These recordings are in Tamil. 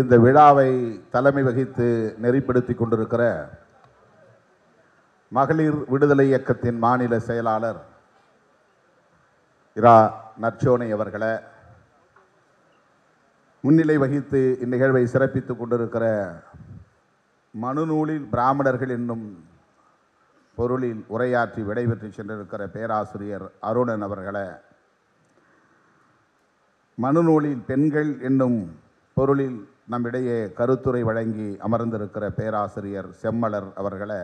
இந்த விழாவை தலைமை வகித்து நெறிப்படுத்தி கொண்டிருக்கிற மகளிர் விடுதலை இயக்கத்தின் மாநில செயலாளர் இரா நற்சோனை அவர்களை முன்னிலை வகித்து இந்நிகழ்வை சிறப்பித்து கொண்டிருக்கிற மனுநூலில் பிராமணர்கள் என்னும் பொருளில் உரையாற்றி விடைபெற்று சென்றிருக்கிற பேராசிரியர் அருணன் அவர்களை மனுநூலில் பெண்கள் என்னும் பொருளில் நம்மிடையே கருத்துரை வழங்கி அமர்ந்திருக்கிற பேராசிரியர் செம்மலர் அவர்களை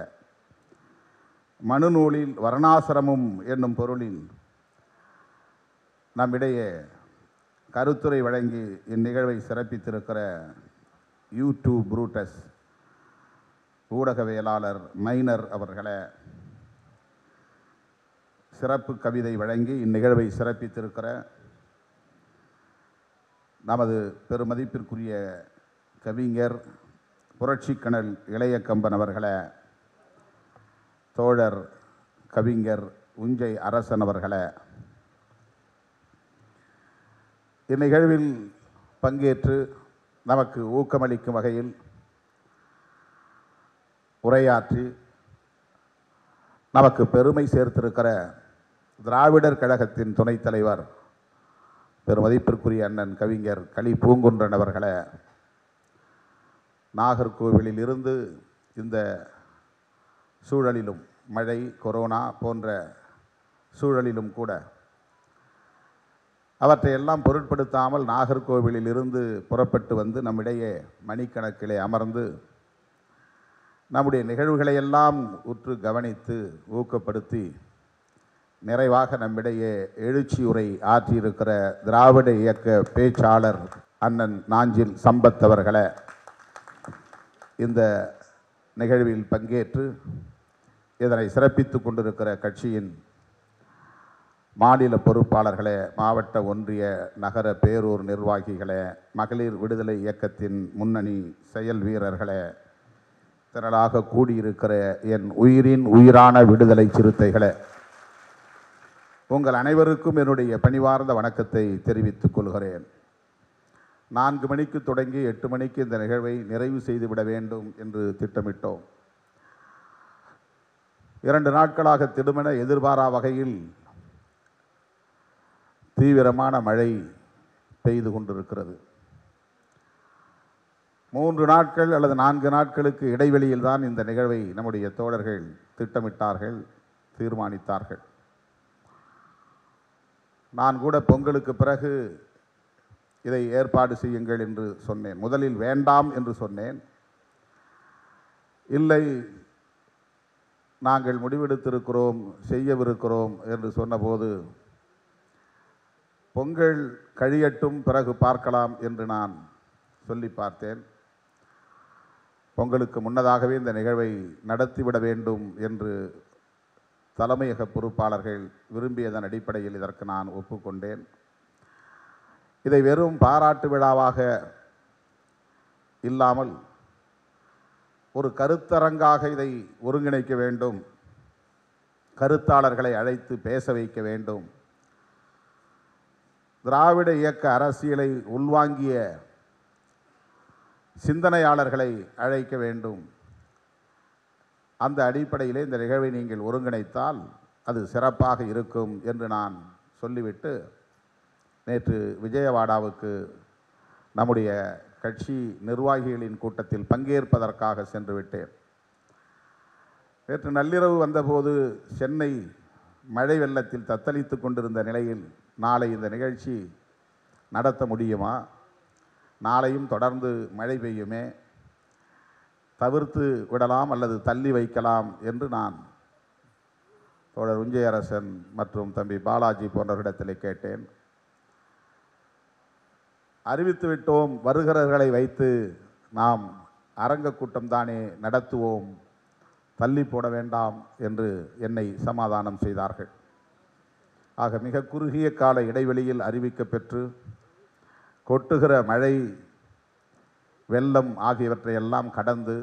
மனுநூலில் வரணாசிரமும் என்னும் பொருளில் நம்மிடையே கருத்துரை வழங்கி இந்நிகழ்வை சிறப்பித்திருக்கிற யூடியூப் புரூட்டஸ் ஊடகவியலாளர் மைனர் அவர்களை சிறப்பு கவிதை வழங்கி இந்நிகழ்வை சிறப்பித்திருக்கிற நமது பெருமதிப்பிற்குரிய கவிஞர் புரட்சிக்கணல் கம்பன் அவர்களை தோழர் கவிஞர் உஞ்சை அரசன் அவர்களை இந்நிகழ்வில் பங்கேற்று நமக்கு ஊக்கமளிக்கும் வகையில் உரையாற்றி நமக்கு பெருமை சேர்த்திருக்கிற திராவிடர் கழகத்தின் துணைத் தலைவர் பெருமதிப்பிற்குரிய அண்ணன் கவிஞர் களி பூங்குன்றன் அவர்களை நாகர்கோவிலில் இருந்து இந்த சூழலிலும் மழை கொரோனா போன்ற சூழலிலும் கூட அவற்றையெல்லாம் பொருட்படுத்தாமல் நாகர்கோவிலில் இருந்து புறப்பட்டு வந்து நம்மிடையே மணிக்கணக்கிலே அமர்ந்து நம்முடைய நிகழ்வுகளையெல்லாம் உற்று கவனித்து ஊக்கப்படுத்தி நிறைவாக நம்மிடையே எழுச்சியுரை ஆற்றியிருக்கிற திராவிட இயக்க பேச்சாளர் அண்ணன் நாஞ்சில் சம்பத் அவர்களை இந்த நிகழ்வில் பங்கேற்று இதனை சிறப்பித்து கொண்டிருக்கிற கட்சியின் மாநில பொறுப்பாளர்களே மாவட்ட ஒன்றிய நகர பேரூர் நிர்வாகிகளே மகளிர் விடுதலை இயக்கத்தின் முன்னணி செயல் வீரர்களே திரளாக கூடியிருக்கிற என் உயிரின் உயிரான விடுதலை சிறுத்தைகளே உங்கள் அனைவருக்கும் என்னுடைய பணிவார்ந்த வணக்கத்தை தெரிவித்துக் கொள்கிறேன் நான்கு மணிக்கு தொடங்கி எட்டு மணிக்கு இந்த நிகழ்வை நிறைவு செய்துவிட வேண்டும் என்று திட்டமிட்டோம் இரண்டு நாட்களாக திடுமென எதிர்பாரா வகையில் தீவிரமான மழை பெய்து கொண்டிருக்கிறது மூன்று நாட்கள் அல்லது நான்கு நாட்களுக்கு இடைவெளியில் தான் இந்த நிகழ்வை நம்முடைய தோழர்கள் திட்டமிட்டார்கள் தீர்மானித்தார்கள் நான் கூட பொங்கலுக்கு பிறகு இதை ஏற்பாடு செய்யுங்கள் என்று சொன்னேன் முதலில் வேண்டாம் என்று சொன்னேன் இல்லை நாங்கள் முடிவெடுத்திருக்கிறோம் செய்யவிருக்கிறோம் என்று சொன்னபோது பொங்கல் கழியட்டும் பிறகு பார்க்கலாம் என்று நான் சொல்லி பார்த்தேன் பொங்கலுக்கு முன்னதாகவே இந்த நிகழ்வை நடத்திவிட வேண்டும் என்று தலைமையக பொறுப்பாளர்கள் விரும்பியதன் அடிப்படையில் இதற்கு நான் ஒப்புக்கொண்டேன் இதை வெறும் பாராட்டு விழாவாக இல்லாமல் ஒரு கருத்தரங்காக இதை ஒருங்கிணைக்க வேண்டும் கருத்தாளர்களை அழைத்து பேச வைக்க வேண்டும் திராவிட இயக்க அரசியலை உள்வாங்கிய சிந்தனையாளர்களை அழைக்க வேண்டும் அந்த அடிப்படையிலே இந்த நிகழ்வை நீங்கள் ஒருங்கிணைத்தால் அது சிறப்பாக இருக்கும் என்று நான் சொல்லிவிட்டு நேற்று விஜயவாடாவுக்கு நம்முடைய கட்சி நிர்வாகிகளின் கூட்டத்தில் பங்கேற்பதற்காக சென்று விட்டேன் நேற்று நள்ளிரவு வந்தபோது சென்னை மழை வெள்ளத்தில் தத்தளித்து கொண்டிருந்த நிலையில் நாளை இந்த நிகழ்ச்சி நடத்த முடியுமா நாளையும் தொடர்ந்து மழை பெய்யுமே தவிர்த்து விடலாம் அல்லது தள்ளி வைக்கலாம் என்று நான் தோழர் உஞ்சையரசன் மற்றும் தம்பி பாலாஜி போன்றவரிடத்தில் கேட்டேன் அறிவித்து விட்டோம் வருகிறவர்களை வைத்து நாம் அரங்க கூட்டம் தானே நடத்துவோம் தள்ளி போட வேண்டாம் என்று என்னை சமாதானம் செய்தார்கள் ஆக மிக குறுகிய கால இடைவெளியில் அறிவிக்க பெற்று கொட்டுகிற மழை வெள்ளம் ஆகியவற்றையெல்லாம் கடந்து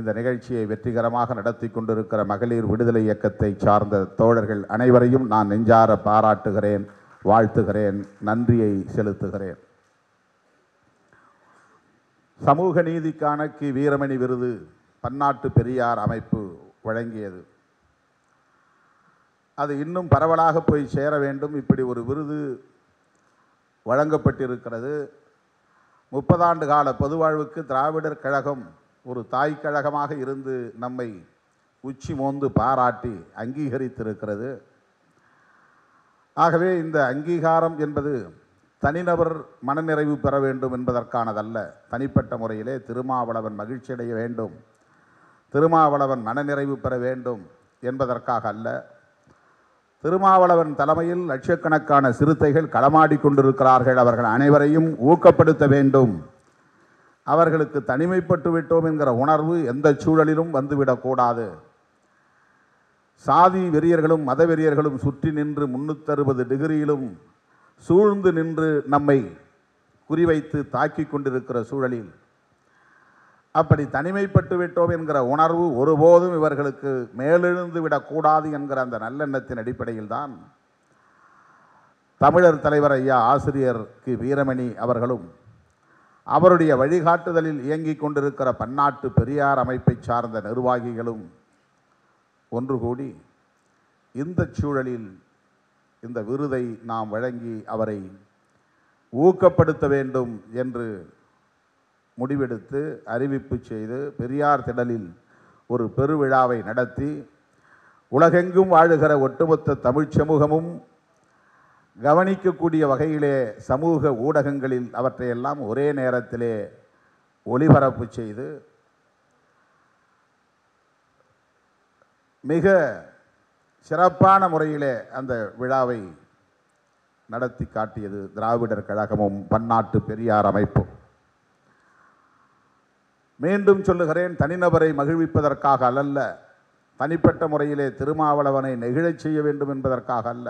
இந்த நிகழ்ச்சியை வெற்றிகரமாக நடத்தி கொண்டிருக்கிற மகளிர் விடுதலை இயக்கத்தை சார்ந்த தோழர்கள் அனைவரையும் நான் நெஞ்சார பாராட்டுகிறேன் வாழ்த்துகிறேன் நன்றியை செலுத்துகிறேன் சமூக நீதிக்கான கி வீரமணி விருது பன்னாட்டு பெரியார் அமைப்பு வழங்கியது அது இன்னும் பரவலாக போய் சேர வேண்டும் இப்படி ஒரு விருது வழங்கப்பட்டிருக்கிறது முப்பதாண்டு கால பொதுவாழ்வுக்கு திராவிடர் கழகம் ஒரு தாய் கழகமாக இருந்து நம்மை உச்சி மோந்து பாராட்டி அங்கீகரித்திருக்கிறது ஆகவே இந்த அங்கீகாரம் என்பது தனிநபர் மனநிறைவு பெற வேண்டும் என்பதற்கானதல்ல தனிப்பட்ட முறையிலே திருமாவளவன் மகிழ்ச்சியடைய வேண்டும் திருமாவளவன் மனநிறைவு பெற வேண்டும் என்பதற்காக அல்ல திருமாவளவன் தலைமையில் லட்சக்கணக்கான சிறுத்தைகள் களமாடி கொண்டிருக்கிறார்கள் அவர்கள் அனைவரையும் ஊக்கப்படுத்த வேண்டும் அவர்களுக்கு தனிமைப்பட்டு விட்டோம் என்கிற உணர்வு எந்த சூழலிலும் வந்துவிடக்கூடாது சாதி வெறியர்களும் மத வெறியர்களும் சுற்றி நின்று முன்னூற்றறுபது டிகிரியிலும் சூழ்ந்து நின்று நம்மை குறிவைத்து தாக்கி கொண்டிருக்கிற சூழலில் அப்படி தனிமைப்பட்டு விட்டோம் என்கிற உணர்வு ஒருபோதும் இவர்களுக்கு மேலெழுந்து விடக்கூடாது என்கிற அந்த நல்லெண்ணத்தின் அடிப்படையில் தான் தமிழர் தலைவர் ஐயா ஆசிரியர் கி வீரமணி அவர்களும் அவருடைய வழிகாட்டுதலில் இயங்கிக் கொண்டிருக்கிற பன்னாட்டு பெரியார் அமைப்பை சார்ந்த நிர்வாகிகளும் ஒன்று கூடி இந்த சூழலில் இந்த விருதை நாம் வழங்கி அவரை ஊக்கப்படுத்த வேண்டும் என்று முடிவெடுத்து அறிவிப்பு செய்து பெரியார் திடலில் ஒரு பெருவிழாவை நடத்தி உலகெங்கும் வாழுகிற ஒட்டுமொத்த தமிழ் சமூகமும் கவனிக்கக்கூடிய வகையிலே சமூக ஊடகங்களில் அவற்றையெல்லாம் ஒரே நேரத்திலே ஒளிபரப்பு செய்து மிக சிறப்பான முறையிலே அந்த விழாவை நடத்தி காட்டியது திராவிடர் கழகமும் பன்னாட்டு பெரியார் அமைப்பும் மீண்டும் சொல்லுகிறேன் தனிநபரை மகிழ்விப்பதற்காக அல்ல தனிப்பட்ட முறையிலே திருமாவளவனை நெகிழச் செய்ய வேண்டும் என்பதற்காக அல்ல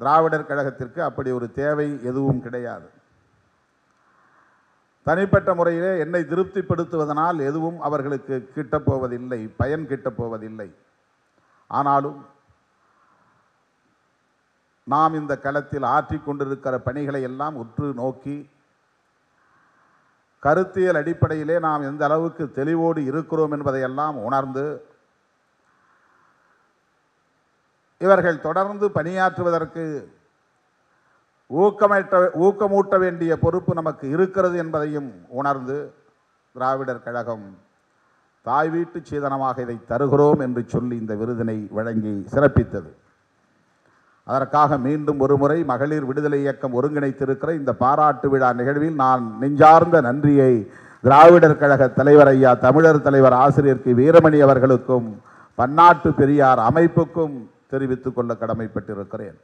திராவிடர் கழகத்திற்கு அப்படி ஒரு தேவை எதுவும் கிடையாது தனிப்பட்ட முறையிலே என்னை திருப்திப்படுத்துவதனால் எதுவும் அவர்களுக்கு கிட்டப்போவதில்லை பயன் கிட்டப்போவதில்லை ஆனாலும் நாம் இந்த களத்தில் ஆற்றிக்கொண்டிருக்கிற பணிகளை எல்லாம் உற்று நோக்கி கருத்தியல் அடிப்படையிலே நாம் எந்த அளவுக்கு தெளிவோடு இருக்கிறோம் என்பதையெல்லாம் உணர்ந்து இவர்கள் தொடர்ந்து பணியாற்றுவதற்கு ஊக்கமிட்ட ஊக்கமூட்ட வேண்டிய பொறுப்பு நமக்கு இருக்கிறது என்பதையும் உணர்ந்து திராவிடர் கழகம் தாய் வீட்டு சீதனமாக இதை தருகிறோம் என்று சொல்லி இந்த விருதினை வழங்கி சிறப்பித்தது அதற்காக மீண்டும் ஒருமுறை மகளிர் விடுதலை இயக்கம் ஒருங்கிணைத்திருக்கிற இந்த பாராட்டு விழா நிகழ்வில் நான் நெஞ்சார்ந்த நன்றியை திராவிடர் கழக தலைவர் ஐயா தமிழர் தலைவர் ஆசிரியர் கி வீரமணி அவர்களுக்கும் பன்னாட்டு பெரியார் அமைப்புக்கும் தெரிவித்துக் கொள்ள கடமைப்பட்டிருக்கிறேன்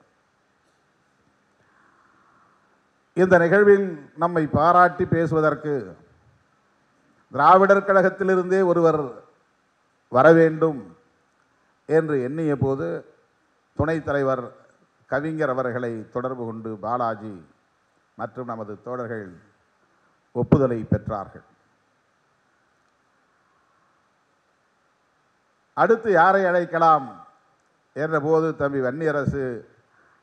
இந்த நிகழ்வில் நம்மை பாராட்டி பேசுவதற்கு திராவிடர் கழகத்திலிருந்தே ஒருவர் வர வேண்டும் என்று எண்ணிய போது துணைத் தலைவர் கவிஞர் அவர்களை தொடர்பு கொண்டு பாலாஜி மற்றும் நமது தோழர்கள் ஒப்புதலை பெற்றார்கள் அடுத்து யாரை அழைக்கலாம் என்றபோது தம்பி வன்னியரசு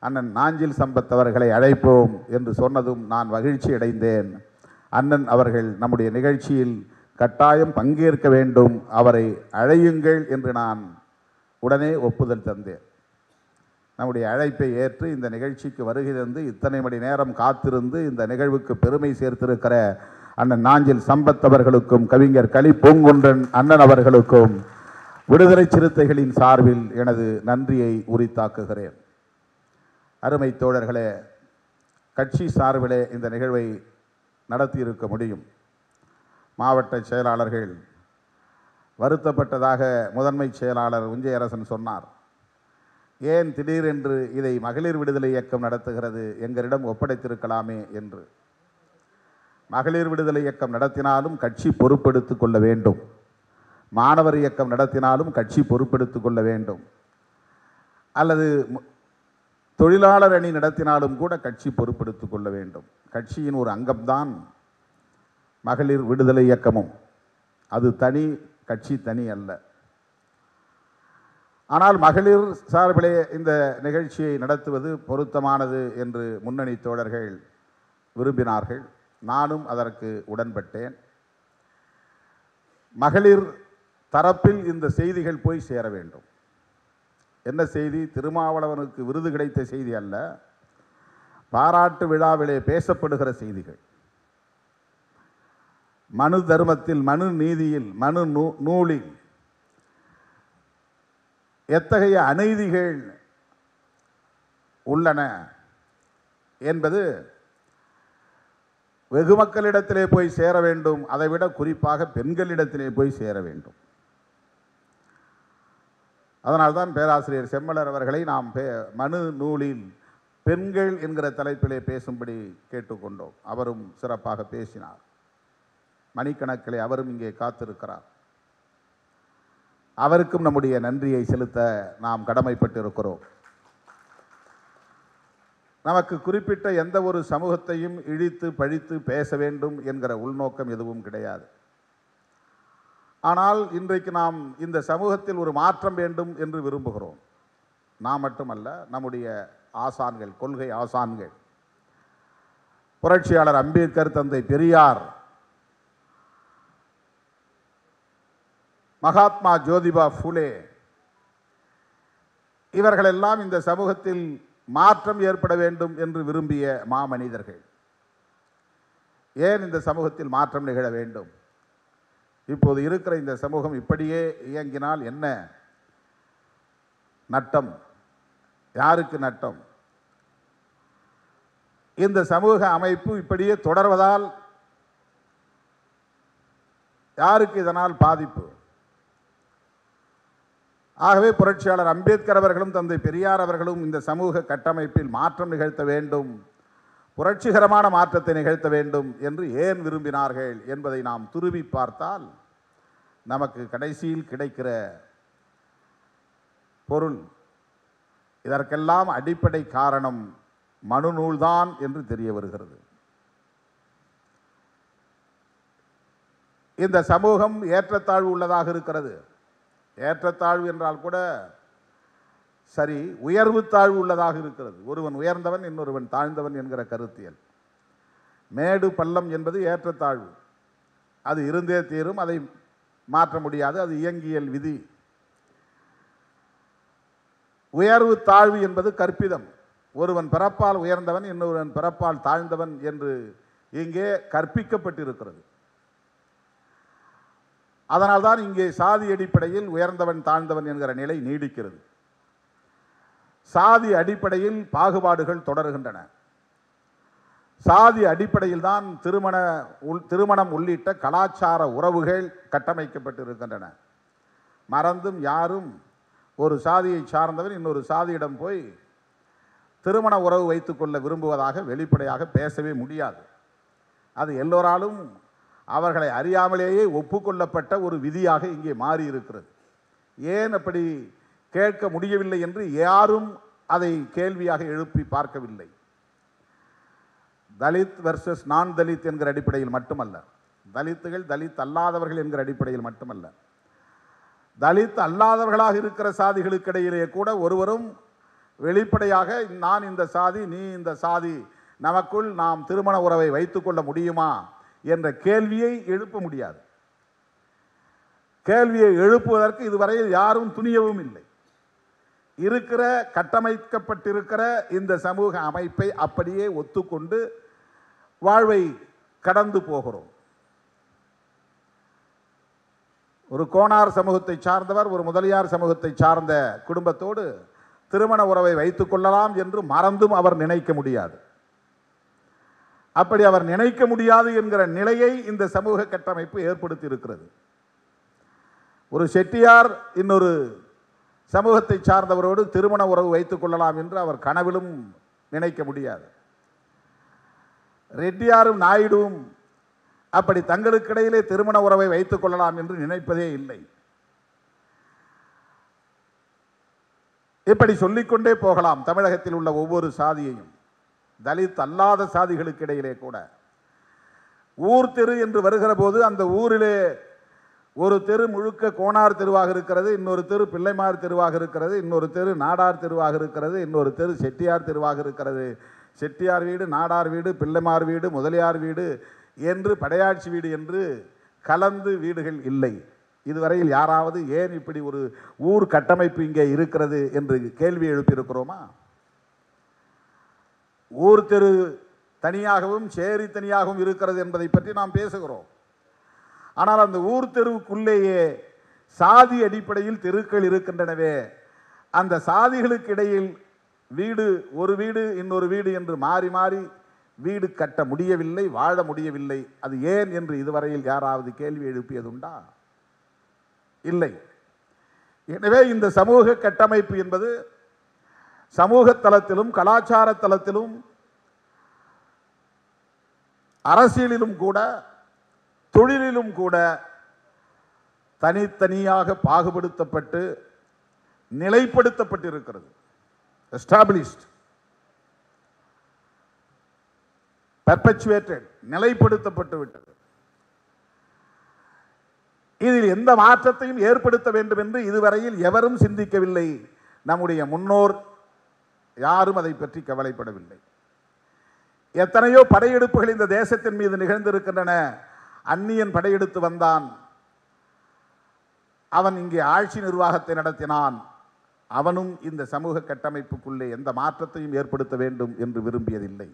அண்ணன் நாஞ்சில் சம்பத் அவர்களை அழைப்போம் என்று சொன்னதும் நான் மகிழ்ச்சி அடைந்தேன் அண்ணன் அவர்கள் நம்முடைய நிகழ்ச்சியில் கட்டாயம் பங்கேற்க வேண்டும் அவரை அழையுங்கள் என்று நான் உடனே ஒப்புதல் தந்தேன் நம்முடைய அழைப்பை ஏற்று இந்த நிகழ்ச்சிக்கு வருகிறந்து இத்தனை மணி நேரம் காத்திருந்து இந்த நிகழ்வுக்கு பெருமை சேர்த்திருக்கிற அண்ணன் நாஞ்சில் சம்பத் அவர்களுக்கும் கவிஞர் களி பூங்குன்றன் அண்ணன் அவர்களுக்கும் விடுதலை சிறுத்தைகளின் சார்பில் எனது நன்றியை உரித்தாக்குகிறேன் அருமை தோழர்களே கட்சி சார்பிலே இந்த நிகழ்வை நடத்தியிருக்க முடியும் மாவட்ட செயலாளர்கள் வருத்தப்பட்டதாக முதன்மை செயலாளர் உஞ்சையரசன் சொன்னார் ஏன் திடீரென்று இதை மகளிர் விடுதலை இயக்கம் நடத்துகிறது எங்களிடம் ஒப்படைத்திருக்கலாமே என்று மகளிர் விடுதலை இயக்கம் நடத்தினாலும் கட்சி பொறுப்பெடுத்து கொள்ள வேண்டும் மாணவர் இயக்கம் நடத்தினாலும் கட்சி பொறுப்பெடுத்து கொள்ள வேண்டும் அல்லது தொழிலாளர் அணி நடத்தினாலும் கூட கட்சி பொறுப்பெடுத்து கொள்ள வேண்டும் கட்சியின் ஒரு அங்கம்தான் மகளிர் விடுதலை இயக்கமும் அது தனி கட்சி தனி அல்ல ஆனால் மகளிர் சார்பிலே இந்த நிகழ்ச்சியை நடத்துவது பொருத்தமானது என்று முன்னணி தோழர்கள் விரும்பினார்கள் நானும் அதற்கு உடன்பட்டேன் மகளிர் தரப்பில் இந்த செய்திகள் போய் சேர வேண்டும் என்ன செய்தி திருமாவளவனுக்கு விருது கிடைத்த செய்தி அல்ல பாராட்டு விழாவிலே பேசப்படுகிற செய்திகள் மனு தர்மத்தில் மனு நீதியில் மனு நூ நூலில் எத்தகைய அநீதிகள் உள்ளன என்பது வெகு மக்களிடத்திலே போய் சேர வேண்டும் அதைவிட குறிப்பாக பெண்களிடத்திலே போய் சேர வேண்டும் அதனால்தான் பேராசிரியர் செம்மலர் அவர்களை நாம் பே மனு நூலில் பெண்கள் என்கிற தலைப்பிலே பேசும்படி கேட்டுக்கொண்டோம் அவரும் சிறப்பாக பேசினார் மணிக்கணக்கிலே அவரும் இங்கே காத்திருக்கிறார் அவருக்கும் நம்முடைய நன்றியை செலுத்த நாம் கடமைப்பட்டிருக்கிறோம் நமக்கு குறிப்பிட்ட எந்த ஒரு சமூகத்தையும் இழித்து பழித்து பேச வேண்டும் என்கிற உள்நோக்கம் எதுவும் கிடையாது ஆனால் இன்றைக்கு நாம் இந்த சமூகத்தில் ஒரு மாற்றம் வேண்டும் என்று விரும்புகிறோம் நான் மட்டுமல்ல நம்முடைய ஆசான்கள் கொள்கை ஆசான்கள் புரட்சியாளர் அம்பேத்கர் தந்தை பெரியார் மகாத்மா ஜோதிபா ஃபுலே இவர்களெல்லாம் இந்த சமூகத்தில் மாற்றம் ஏற்பட வேண்டும் என்று விரும்பிய மாமனிதர்கள் ஏன் இந்த சமூகத்தில் மாற்றம் நிகழ வேண்டும் இப்போது இருக்கிற இந்த சமூகம் இப்படியே இயங்கினால் என்ன நட்டம் யாருக்கு நட்டம் இந்த சமூக அமைப்பு இப்படியே தொடர்வதால் யாருக்கு இதனால் பாதிப்பு ஆகவே புரட்சியாளர் அம்பேத்கர் அவர்களும் தந்தை பெரியார் அவர்களும் இந்த சமூக கட்டமைப்பில் மாற்றம் நிகழ்த்த வேண்டும் புரட்சிகரமான மாற்றத்தை நிகழ்த்த வேண்டும் என்று ஏன் விரும்பினார்கள் என்பதை நாம் துருவி பார்த்தால் நமக்கு கடைசியில் கிடைக்கிற பொருள் இதற்கெல்லாம் அடிப்படை காரணம் மனுநூல்தான் என்று தெரிய வருகிறது இந்த சமூகம் ஏற்றத்தாழ்வு உள்ளதாக இருக்கிறது ஏற்றத்தாழ்வு என்றால் கூட சரி உயர்வு தாழ்வு உள்ளதாக இருக்கிறது ஒருவன் உயர்ந்தவன் இன்னொருவன் தாழ்ந்தவன் என்கிற கருத்தியல் மேடு பள்ளம் என்பது ஏற்றத்தாழ்வு அது இருந்தே தீரும் அதை மாற்ற முடியாது அது இயங்கியல் விதி உயர்வு தாழ்வு என்பது கற்பிதம் ஒருவன் பிறப்பால் உயர்ந்தவன் இன்னொருவன் பிறப்பால் தாழ்ந்தவன் என்று இங்கே கற்பிக்கப்பட்டிருக்கிறது அதனால்தான் இங்கே சாதி அடிப்படையில் உயர்ந்தவன் தாழ்ந்தவன் என்கிற நிலை நீடிக்கிறது சாதி அடிப்படையில் பாகுபாடுகள் தொடர்கின்றன சாதி அடிப்படையில் தான் திருமண உள் திருமணம் உள்ளிட்ட கலாச்சார உறவுகள் கட்டமைக்கப்பட்டிருக்கின்றன மறந்தும் யாரும் ஒரு சாதியை சார்ந்தவர் இன்னொரு சாதியிடம் போய் திருமண உறவு வைத்துக்கொள்ள விரும்புவதாக வெளிப்படையாக பேசவே முடியாது அது எல்லோராலும் அவர்களை அறியாமலேயே ஒப்புக்கொள்ளப்பட்ட ஒரு விதியாக இங்கே மாறி இருக்கிறது ஏன் அப்படி கேட்க முடியவில்லை என்று யாரும் அதை கேள்வியாக எழுப்பி பார்க்கவில்லை தலித் வெர்சஸ் நான் தலித் என்கிற அடிப்படையில் மட்டுமல்ல தலித்துகள் தலித் அல்லாதவர்கள் என்கிற அடிப்படையில் மட்டுமல்ல தலித் அல்லாதவர்களாக இருக்கிற சாதிகளுக்கிடையிலே கூட ஒருவரும் வெளிப்படையாக நான் இந்த சாதி நீ இந்த சாதி நமக்குள் நாம் திருமண உறவை வைத்துக்கொள்ள முடியுமா என்ற கேள்வியை எழுப்ப முடியாது கேள்வியை எழுப்புவதற்கு இதுவரையில் யாரும் துணியவும் இல்லை இருக்கிற கட்டமைக்கப்பட்டிருக்கிற இந்த சமூக அமைப்பை அப்படியே ஒத்துக்கொண்டு வாழ்வை கடந்து போகிறோம் ஒரு கோணார் சமூகத்தை சார்ந்தவர் ஒரு முதலியார் சமூகத்தை சார்ந்த குடும்பத்தோடு திருமண உறவை வைத்துக் கொள்ளலாம் என்று மறந்தும் அவர் நினைக்க முடியாது அப்படி அவர் நினைக்க முடியாது என்கிற நிலையை இந்த சமூக கட்டமைப்பு ஏற்படுத்தி இருக்கிறது ஒரு செட்டியார் இன்னொரு சமூகத்தை சார்ந்தவரோடு திருமண உறவு வைத்துக் கொள்ளலாம் என்று அவர் கனவிலும் நினைக்க முடியாது ரெட்டியாரும் நாயுடுவும் அப்படி தங்களுக்கிடையிலே திருமண உறவை வைத்துக் கொள்ளலாம் என்று நினைப்பதே இல்லை இப்படி சொல்லிக்கொண்டே போகலாம் தமிழகத்தில் உள்ள ஒவ்வொரு சாதியையும் தலித் அல்லாத சாதிகளுக்கு இடையிலே கூட ஊர் தெரு என்று வருகிற போது அந்த ஊரிலே ஒரு தெரு முழுக்க கோனார் தெருவாக இருக்கிறது இன்னொரு தெரு பிள்ளைமார் தெருவாக இருக்கிறது இன்னொரு தெரு நாடார் தெருவாக இருக்கிறது இன்னொரு தெரு செட்டியார் தெருவாக இருக்கிறது செட்டியார் வீடு நாடார் வீடு பிள்ளைமார் வீடு முதலியார் வீடு என்று படையாட்சி வீடு என்று கலந்து வீடுகள் இல்லை இதுவரையில் யாராவது ஏன் இப்படி ஒரு ஊர் கட்டமைப்பு இங்கே இருக்கிறது என்று கேள்வி எழுப்பியிருக்கிறோமா ஊர் தெரு தனியாகவும் சேரி தனியாகவும் இருக்கிறது என்பதை பற்றி நாம் பேசுகிறோம் ஆனால் அந்த ஊர் தெருவுக்குள்ளேயே சாதி அடிப்படையில் தெருக்கள் இருக்கின்றனவே அந்த சாதிகளுக்கு இடையில் வீடு ஒரு வீடு இன்னொரு வீடு என்று மாறி மாறி வீடு கட்ட முடியவில்லை வாழ முடியவில்லை அது ஏன் என்று இதுவரையில் யாராவது கேள்வி எழுப்பியதுண்டா இல்லை எனவே இந்த சமூக கட்டமைப்பு என்பது சமூக தளத்திலும் கலாச்சார தளத்திலும் அரசியலிலும் கூட தொழிலிலும் கூட தனித்தனியாக பாகுபடுத்தப்பட்டு நிலைப்படுத்தப்பட்டிருக்கிறது எஸ்டாப்ளிஷ்ட் பெர்பச்சுவேட்டட் நிலைப்படுத்தப்பட்டு விட்டது இதில் எந்த மாற்றத்தையும் ஏற்படுத்த வேண்டும் என்று இதுவரையில் எவரும் சிந்திக்கவில்லை நம்முடைய முன்னோர் யாரும் அதை பற்றி கவலைப்படவில்லை எத்தனையோ படையெடுப்புகள் இந்த தேசத்தின் மீது நிகழ்ந்திருக்கின்றன அந்நியன் படையெடுத்து வந்தான் அவன் இங்கே ஆட்சி நிர்வாகத்தை நடத்தினான் அவனும் இந்த சமூக கட்டமைப்புக்குள்ளே எந்த மாற்றத்தையும் ஏற்படுத்த வேண்டும் என்று விரும்பியதில்லை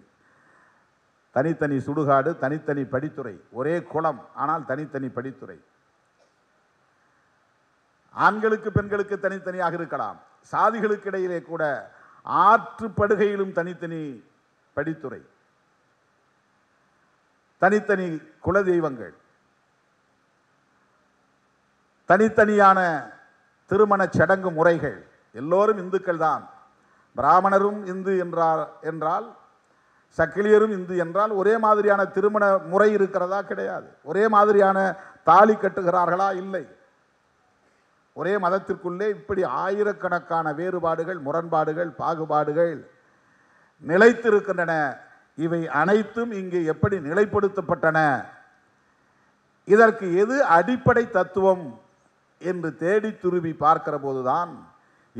தனித்தனி சுடுகாடு தனித்தனி படித்துறை ஒரே குளம் ஆனால் தனித்தனி படித்துறை ஆண்களுக்கு பெண்களுக்கு தனித்தனியாக இருக்கலாம் சாதிகளுக்கு இடையிலே கூட ஆற்று படுகையிலும் தனித்தனி படித்துறை தனித்தனி குல தெய்வங்கள் தனித்தனியான திருமண சடங்கு முறைகள் எல்லோரும் இந்துக்கள் தான் பிராமணரும் இந்து என்றார் என்றால் சக்கிலியரும் இந்து என்றால் ஒரே மாதிரியான திருமண முறை இருக்கிறதா கிடையாது ஒரே மாதிரியான தாலி கட்டுகிறார்களா இல்லை ஒரே மதத்திற்குள்ளே இப்படி ஆயிரக்கணக்கான வேறுபாடுகள் முரண்பாடுகள் பாகுபாடுகள் நிலைத்திருக்கின்றன இவை அனைத்தும் இங்கு எப்படி நிலைப்படுத்தப்பட்டன இதற்கு எது அடிப்படை தத்துவம் என்று தேடி துருவி பார்க்கிற போதுதான்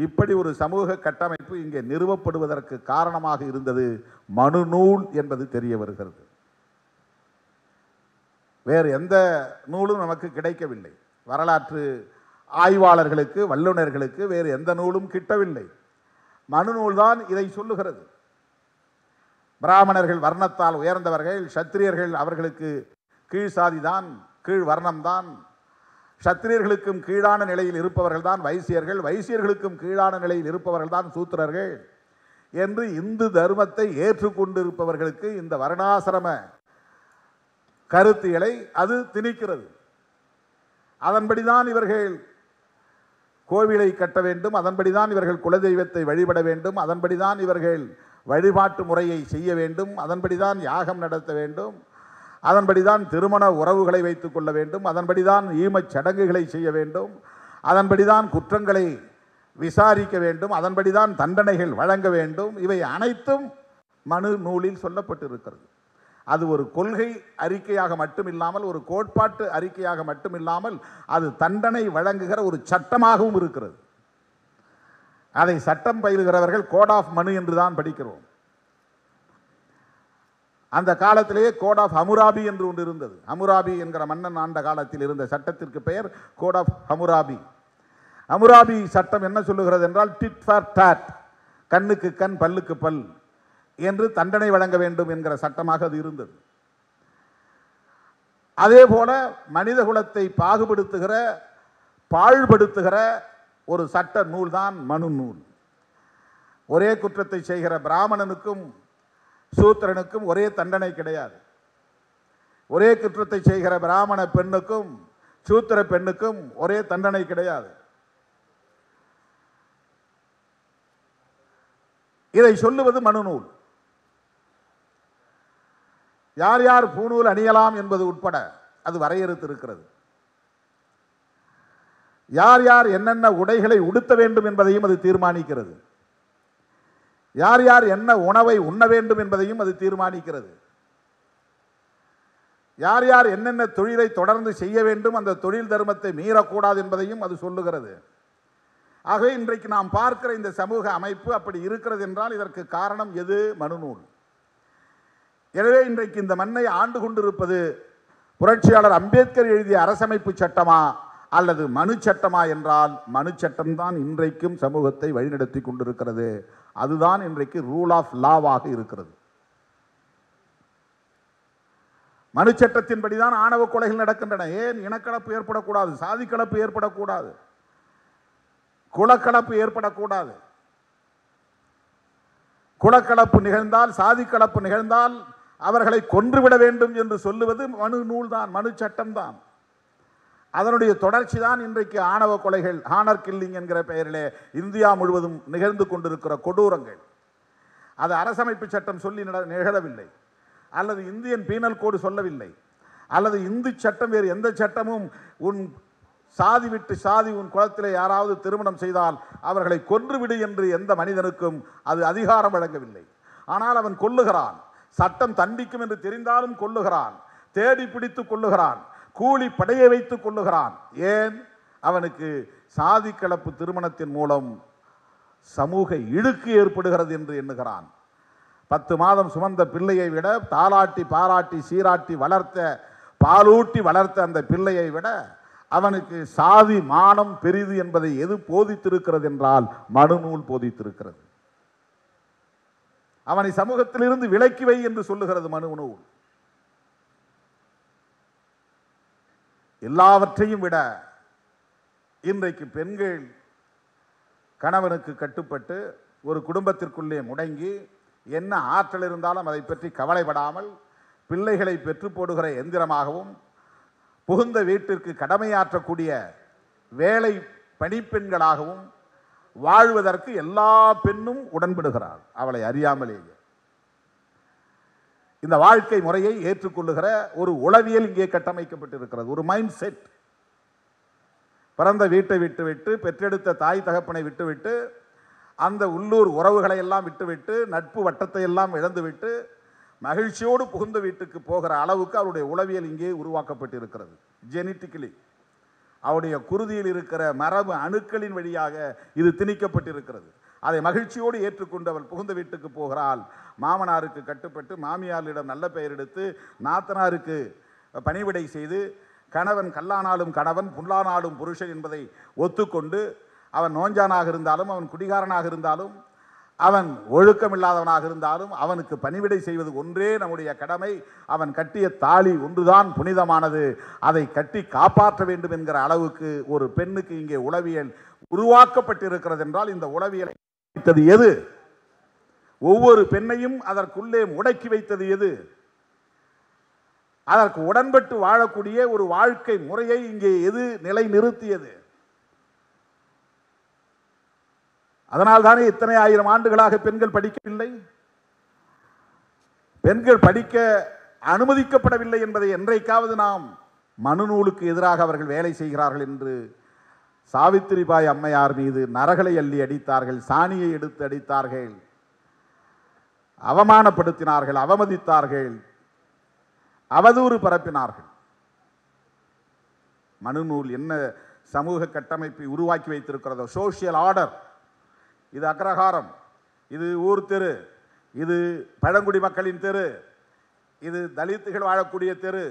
இப்படி ஒரு சமூக கட்டமைப்பு இங்கே நிறுவப்படுவதற்கு காரணமாக இருந்தது மனுநூல் என்பது தெரிய வருகிறது வேறு எந்த நூலும் நமக்கு கிடைக்கவில்லை வரலாற்று ஆய்வாளர்களுக்கு வல்லுநர்களுக்கு வேறு எந்த நூலும் கிட்டவில்லை மனுநூல்தான் இதை சொல்லுகிறது பிராமணர்கள் வர்ணத்தால் உயர்ந்தவர்கள் சத்திரியர்கள் அவர்களுக்கு கீழ் தான் கீழ் வர்ணம்தான் சத்திரியர்களுக்கும் கீழான நிலையில் இருப்பவர்கள் தான் வைசியர்கள் வைசியர்களுக்கும் கீழான நிலையில் இருப்பவர்கள் தான் சூத்திரர்கள் என்று இந்து தர்மத்தை ஏற்றுக்கொண்டிருப்பவர்களுக்கு இந்த வருணாசிரம கருத்துகளை அது திணிக்கிறது அதன்படிதான் இவர்கள் கோவிலை கட்ட வேண்டும் அதன்படிதான் இவர்கள் குலதெய்வத்தை வழிபட வேண்டும் அதன்படிதான் இவர்கள் வழிபாட்டு முறையை செய்ய வேண்டும் அதன்படி தான் யாகம் நடத்த வேண்டும் அதன்படி தான் திருமண உறவுகளை வைத்துக் கொள்ள வேண்டும் அதன்படி தான் ஈமச் சடங்குகளை செய்ய வேண்டும் அதன்படி தான் குற்றங்களை விசாரிக்க வேண்டும் அதன்படி தான் தண்டனைகள் வழங்க வேண்டும் இவை அனைத்தும் மனு நூலில் சொல்லப்பட்டிருக்கிறது அது ஒரு கொள்கை அறிக்கையாக மட்டும் இல்லாமல் ஒரு கோட்பாட்டு அறிக்கையாக மட்டும் இல்லாமல் அது தண்டனை வழங்குகிற ஒரு சட்டமாகவும் இருக்கிறது அதை சட்டம் பயிலுகிறவர்கள் கோட் ஆஃப் மனு என்று தான் படிக்கிறோம் அந்த காலத்திலேயே கோட் ஆஃப் ஹமுராபி என்று ஒன்று இருந்தது ஹமுராபி என்கிற மன்னன் ஆண்ட காலத்தில் இருந்த சட்டத்திற்கு பெயர் கோட் ஆஃப் ஹமுராபி ஹமுராபி சட்டம் என்ன சொல்லுகிறது என்றால் டிட் ஃபார் டாட் கண்ணுக்கு கண் பல்லுக்கு பல் என்று தண்டனை வழங்க வேண்டும் என்கிற சட்டமாக அது இருந்தது அதே போல மனித குலத்தை பாகுபடுத்துகிற பாழ்படுத்துகிற ஒரு சட்ட நூல் தான் மனு நூல் ஒரே குற்றத்தை செய்கிற பிராமணனுக்கும் சூத்திரனுக்கும் ஒரே தண்டனை கிடையாது ஒரே குற்றத்தை செய்கிற பிராமண பெண்ணுக்கும் சூத்திர பெண்ணுக்கும் ஒரே தண்டனை கிடையாது இதை சொல்லுவது மனுநூல் யார் யார் பூநூல் அணியலாம் என்பது உட்பட அது வரையறுத்து இருக்கிறது யார் யார் என்னென்ன உடைகளை உடுத்த வேண்டும் என்பதையும் அது தீர்மானிக்கிறது யார் யார் என்ன உணவை உண்ண வேண்டும் என்பதையும் அது தீர்மானிக்கிறது யார் யார் என்னென்ன தொழிலை தொடர்ந்து செய்ய வேண்டும் அந்த தொழில் தர்மத்தை மீறக்கூடாது என்பதையும் அது சொல்லுகிறது ஆகவே இன்றைக்கு நாம் பார்க்கிற இந்த சமூக அமைப்பு அப்படி இருக்கிறது என்றால் இதற்கு காரணம் எது மனுநூல் எனவே இன்றைக்கு இந்த மண்ணை ஆண்டு கொண்டிருப்பது புரட்சியாளர் அம்பேத்கர் எழுதிய அரசமைப்பு சட்டமா அல்லது மனு சட்டமா என்றால் மனு சட்டம்தான் இன்றைக்கும் சமூகத்தை வழிநடத்தி கொண்டிருக்கிறது அதுதான் இன்றைக்கு ரூல் ஆஃப் லாவாக இருக்கிறது மனு சட்டத்தின்படி தான் ஆணவ கொலைகள் நடக்கின்றன ஏன் இனக்கலப்பு ஏற்படக்கூடாது சாதி கலப்பு ஏற்படக்கூடாது குலக்கலப்பு ஏற்படக்கூடாது குலக்கலப்பு நிகழ்ந்தால் சாதி கலப்பு நிகழ்ந்தால் அவர்களை கொன்றுவிட வேண்டும் என்று சொல்லுவது மனு நூல்தான் மனு சட்டம்தான் அதனுடைய தொடர்ச்சி தான் இன்றைக்கு ஆணவ கொலைகள் ஹானர் கில்லிங் என்கிற பெயரிலே இந்தியா முழுவதும் நிகழ்ந்து கொண்டிருக்கிற கொடூரங்கள் அது அரசமைப்பு சட்டம் சொல்லி நிகழவில்லை அல்லது இந்தியன் பீனல் கோடு சொல்லவில்லை அல்லது இந்து சட்டம் வேறு எந்த சட்டமும் உன் சாதி விட்டு சாதி உன் குளத்தில் யாராவது திருமணம் செய்தால் அவர்களை கொன்றுவிடு என்று எந்த மனிதனுக்கும் அது அதிகாரம் வழங்கவில்லை ஆனால் அவன் கொல்லுகிறான் சட்டம் தண்டிக்கும் என்று தெரிந்தாலும் கொல்லுகிறான் தேடி பிடித்து கொள்ளுகிறான் கூலி படையை வைத்துக் கொள்ளுகிறான் ஏன் அவனுக்கு சாதி கலப்பு திருமணத்தின் மூலம் சமூக இழுக்கு ஏற்படுகிறது என்று எண்ணுகிறான் பத்து மாதம் சுமந்த பிள்ளையை விட தாளாட்டி பாராட்டி சீராட்டி வளர்த்த பாலூட்டி வளர்த்த அந்த பிள்ளையை விட அவனுக்கு சாதி மானம் பெரிது என்பதை எது போதித்திருக்கிறது என்றால் மனுநூல் போதித்திருக்கிறது அவனை சமூகத்திலிருந்து விலக்கிவை வை என்று சொல்லுகிறது மனு நூல் எல்லாவற்றையும் விட இன்றைக்கு பெண்கள் கணவனுக்கு கட்டுப்பட்டு ஒரு குடும்பத்திற்குள்ளே முடங்கி என்ன ஆற்றல் இருந்தாலும் அதை பற்றி கவலைப்படாமல் பிள்ளைகளை பெற்று போடுகிற எந்திரமாகவும் புகுந்த வீட்டிற்கு கடமையாற்றக்கூடிய வேலை பணிப்பெண்களாகவும் வாழ்வதற்கு எல்லா பெண்ணும் உடன்படுகிறாள் அவளை அறியாமலேயே இந்த வாழ்க்கை முறையை ஏற்றுக்கொள்ளுகிற ஒரு உளவியல் இங்கே கட்டமைக்கப்பட்டிருக்கிறது ஒரு மைண்ட் செட் பிறந்த வீட்டை விட்டுவிட்டு பெற்றெடுத்த தாய் தகப்பனை விட்டுவிட்டு அந்த உள்ளூர் உறவுகளை எல்லாம் விட்டுவிட்டு நட்பு வட்டத்தை எல்லாம் இழந்துவிட்டு மகிழ்ச்சியோடு புகுந்த வீட்டுக்கு போகிற அளவுக்கு அவருடைய உளவியல் இங்கே உருவாக்கப்பட்டிருக்கிறது ஜெனிட்டிக்கலி அவருடைய குருதியில் இருக்கிற மரபு அணுக்களின் வழியாக இது திணிக்கப்பட்டிருக்கிறது அதை மகிழ்ச்சியோடு ஏற்றுக்கொண்டு அவள் புகுந்த வீட்டுக்கு போகிறாள் மாமனாருக்கு கட்டுப்பட்டு மாமியாரிடம் நல்ல பெயர் எடுத்து நாத்தனாருக்கு பணிவிடை செய்து கணவன் கல்லானாலும் கணவன் புல்லானாலும் புருஷன் என்பதை ஒத்துக்கொண்டு அவன் நோஞ்சானாக இருந்தாலும் அவன் குடிகாரனாக இருந்தாலும் அவன் ஒழுக்கமில்லாதவனாக இருந்தாலும் அவனுக்கு பணிவிடை செய்வது ஒன்றே நம்முடைய கடமை அவன் கட்டிய தாலி ஒன்றுதான் புனிதமானது அதை கட்டி காப்பாற்ற வேண்டும் என்கிற அளவுக்கு ஒரு பெண்ணுக்கு இங்கே உளவியல் உருவாக்கப்பட்டிருக்கிறது என்றால் இந்த உளவியலை வைத்தது எது ஒவ்வொரு பெண்ணையும் அதற்குள்ளே முடக்கி வைத்தது எது அதற்கு உடன்பட்டு வாழக்கூடிய ஒரு வாழ்க்கை முறையை இங்கே எது நிலை நிறுத்தியது தானே இத்தனை ஆயிரம் ஆண்டுகளாக பெண்கள் படிக்கவில்லை பெண்கள் படிக்க அனுமதிக்கப்படவில்லை என்பதை என்றைக்காவது நாம் மனுநூலுக்கு எதிராக அவர்கள் வேலை செய்கிறார்கள் என்று சாவித்திரிபாய் அம்மையார் மீது நரகளை அள்ளி அடித்தார்கள் சாணியை எடுத்து அடித்தார்கள் அவமானப்படுத்தினார்கள் அவமதித்தார்கள் அவதூறு பரப்பினார்கள் மனுநூல் என்ன சமூக கட்டமைப்பை உருவாக்கி வைத்திருக்கிறதோ சோசியல் ஆர்டர் இது அக்ரஹாரம் இது ஊர் தெரு இது பழங்குடி மக்களின் தெரு இது தலித்துகள் வாழக்கூடிய தெரு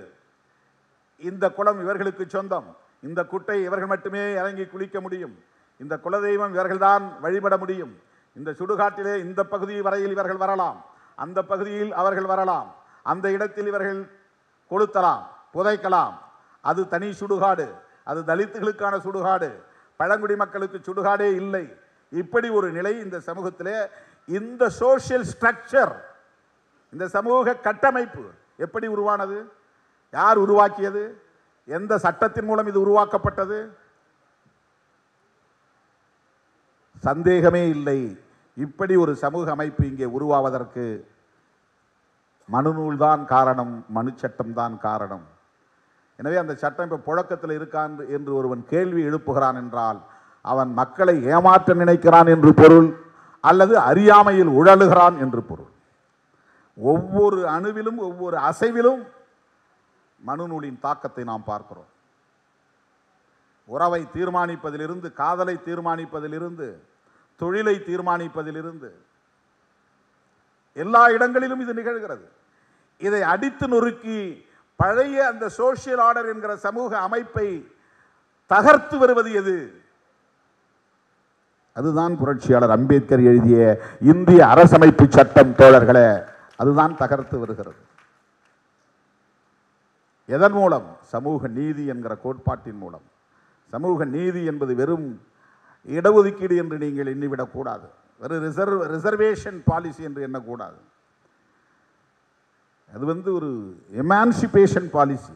இந்த குளம் இவர்களுக்கு சொந்தம் இந்த குட்டை இவர்கள் மட்டுமே இறங்கி குளிக்க முடியும் இந்த குலதெய்வம் இவர்கள்தான் வழிபட முடியும் இந்த சுடுகாட்டிலே இந்த பகுதி வரையில் இவர்கள் வரலாம் அந்த பகுதியில் அவர்கள் வரலாம் அந்த இடத்தில் இவர்கள் கொளுத்தலாம் புதைக்கலாம் அது தனி சுடுகாடு அது தலித்துகளுக்கான சுடுகாடு பழங்குடி மக்களுக்கு சுடுகாடே இல்லை இப்படி ஒரு நிலை இந்த சமூகத்திலே இந்த சோஷியல் ஸ்ட்ரக்சர் இந்த சமூக கட்டமைப்பு எப்படி உருவானது யார் உருவாக்கியது எந்த சட்டத்தின் மூலம் இது உருவாக்கப்பட்டது சந்தேகமே இல்லை இப்படி ஒரு சமூக அமைப்பு இங்கே உருவாவதற்கு மனுநூல் தான் காரணம் மனு சட்டம் தான் காரணம் எனவே அந்த சட்டம் இப்போ புழக்கத்தில் இருக்கான் என்று ஒருவன் கேள்வி எழுப்புகிறான் என்றால் அவன் மக்களை ஏமாற்ற நினைக்கிறான் என்று பொருள் அல்லது அறியாமையில் உழலுகிறான் என்று பொருள் ஒவ்வொரு அணுவிலும் ஒவ்வொரு அசைவிலும் மனுநூலின் தாக்கத்தை நாம் பார்க்கிறோம் உறவை தீர்மானிப்பதிலிருந்து காதலை தீர்மானிப்பதிலிருந்து தொழிலை தீர்மானிப்பதிலிருந்து எல்லா இடங்களிலும் இது நிகழ்கிறது இதை அடித்து நொறுக்கி பழைய அந்த சோசியல் ஆர்டர் என்கிற சமூக அமைப்பை தகர்த்து வருவது எது அதுதான் புரட்சியாளர் அம்பேத்கர் எழுதிய இந்திய அரசமைப்பு சட்டம் தோழர்களே அதுதான் தகர்த்து வருகிறது எதன் மூலம் சமூக நீதி என்கிற கோட்பாட்டின் மூலம் சமூக நீதி என்பது வெறும் இடஒதுக்கீடு என்று நீங்கள் எண்ணிவிடக்கூடாது வெறும் ரிசர்வ் ரிசர்வேஷன் பாலிசி என்று எண்ணக்கூடாது அது வந்து ஒரு எமான்சிபேஷன் பாலிசி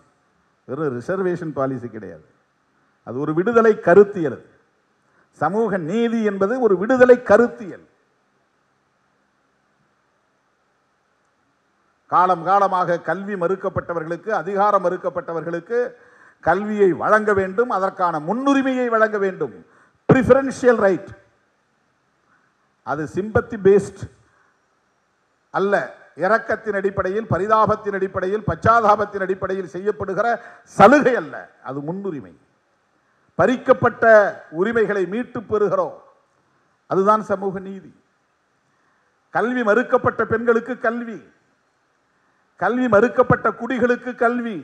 வெறும் ரிசர்வேஷன் பாலிசி கிடையாது அது ஒரு விடுதலை கருத்தியல் சமூக நீதி என்பது ஒரு விடுதலை கருத்தியல் காலம் காலமாக கல்வி மறுக்கப்பட்டவர்களுக்கு அதிகாரம் மறுக்கப்பட்டவர்களுக்கு கல்வியை வழங்க வேண்டும் அதற்கான முன்னுரிமையை வழங்க வேண்டும் ப்ரிஃபரன்ஷியல் ரைட் அது சிம்பத்தி பேஸ்ட் அல்ல இறக்கத்தின் அடிப்படையில் பரிதாபத்தின் அடிப்படையில் பச்சாதாபத்தின் அடிப்படையில் செய்யப்படுகிற சலுகை அல்ல அது முன்னுரிமை பறிக்கப்பட்ட உரிமைகளை மீட்டு பெறுகிறோம் அதுதான் சமூக நீதி கல்வி மறுக்கப்பட்ட பெண்களுக்கு கல்வி கல்வி மறுக்கப்பட்ட குடிகளுக்கு கல்வி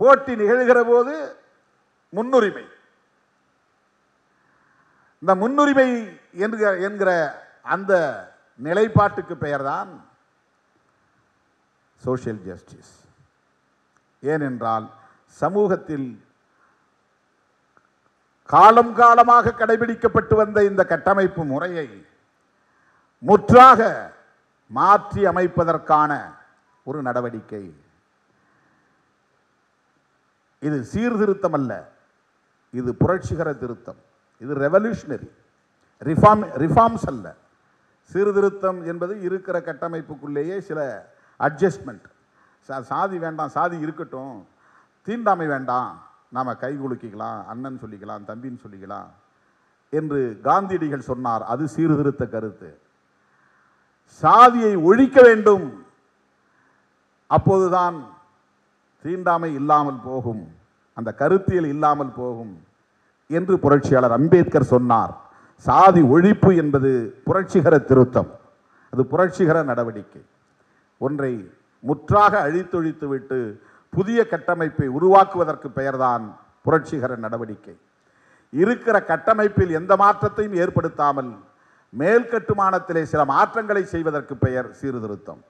போட்டி நிகழ்கிற போது முன்னுரிமை இந்த முன்னுரிமை என்கிற என்கிற அந்த நிலைப்பாட்டுக்கு பெயர்தான் சோஷியல் ஜஸ்டிஸ் ஏனென்றால் சமூகத்தில் காலம் காலமாக கடைபிடிக்கப்பட்டு வந்த இந்த கட்டமைப்பு முறையை முற்றாக மாற்றி அமைப்பதற்கான ஒரு நடவடிக்கை இது சீர்திருத்தம் அல்ல இது புரட்சிகர திருத்தம் இது ரெவல்யூஷனரி ரிஃபார்ம் ரிஃபார்ம்ஸ் அல்ல சீர்திருத்தம் என்பது இருக்கிற கட்டமைப்புக்குள்ளேயே சில அட்ஜஸ்ட்மெண்ட் சா சாதி வேண்டாம் சாதி இருக்கட்டும் தீண்டாமை வேண்டாம் நாம் கை குலுக்கிக்கலாம் அண்ணன் சொல்லிக்கலாம் தம்பின்னு சொல்லிக்கலாம் என்று காந்தியடிகள் சொன்னார் அது சீர்திருத்த கருத்து சாதியை ஒழிக்க வேண்டும் அப்போதுதான் தீண்டாமை இல்லாமல் போகும் அந்த கருத்தியல் இல்லாமல் போகும் என்று புரட்சியாளர் அம்பேத்கர் சொன்னார் சாதி ஒழிப்பு என்பது புரட்சிகர திருத்தம் அது புரட்சிகர நடவடிக்கை ஒன்றை முற்றாக அழித்தொழித்துவிட்டு புதிய கட்டமைப்பை உருவாக்குவதற்கு பெயர்தான் புரட்சிகர நடவடிக்கை இருக்கிற கட்டமைப்பில் எந்த மாற்றத்தையும் ஏற்படுத்தாமல் மேல் கட்டுமானத்திலே சில மாற்றங்களை செய்வதற்கு பெயர் சீர்திருத்தம்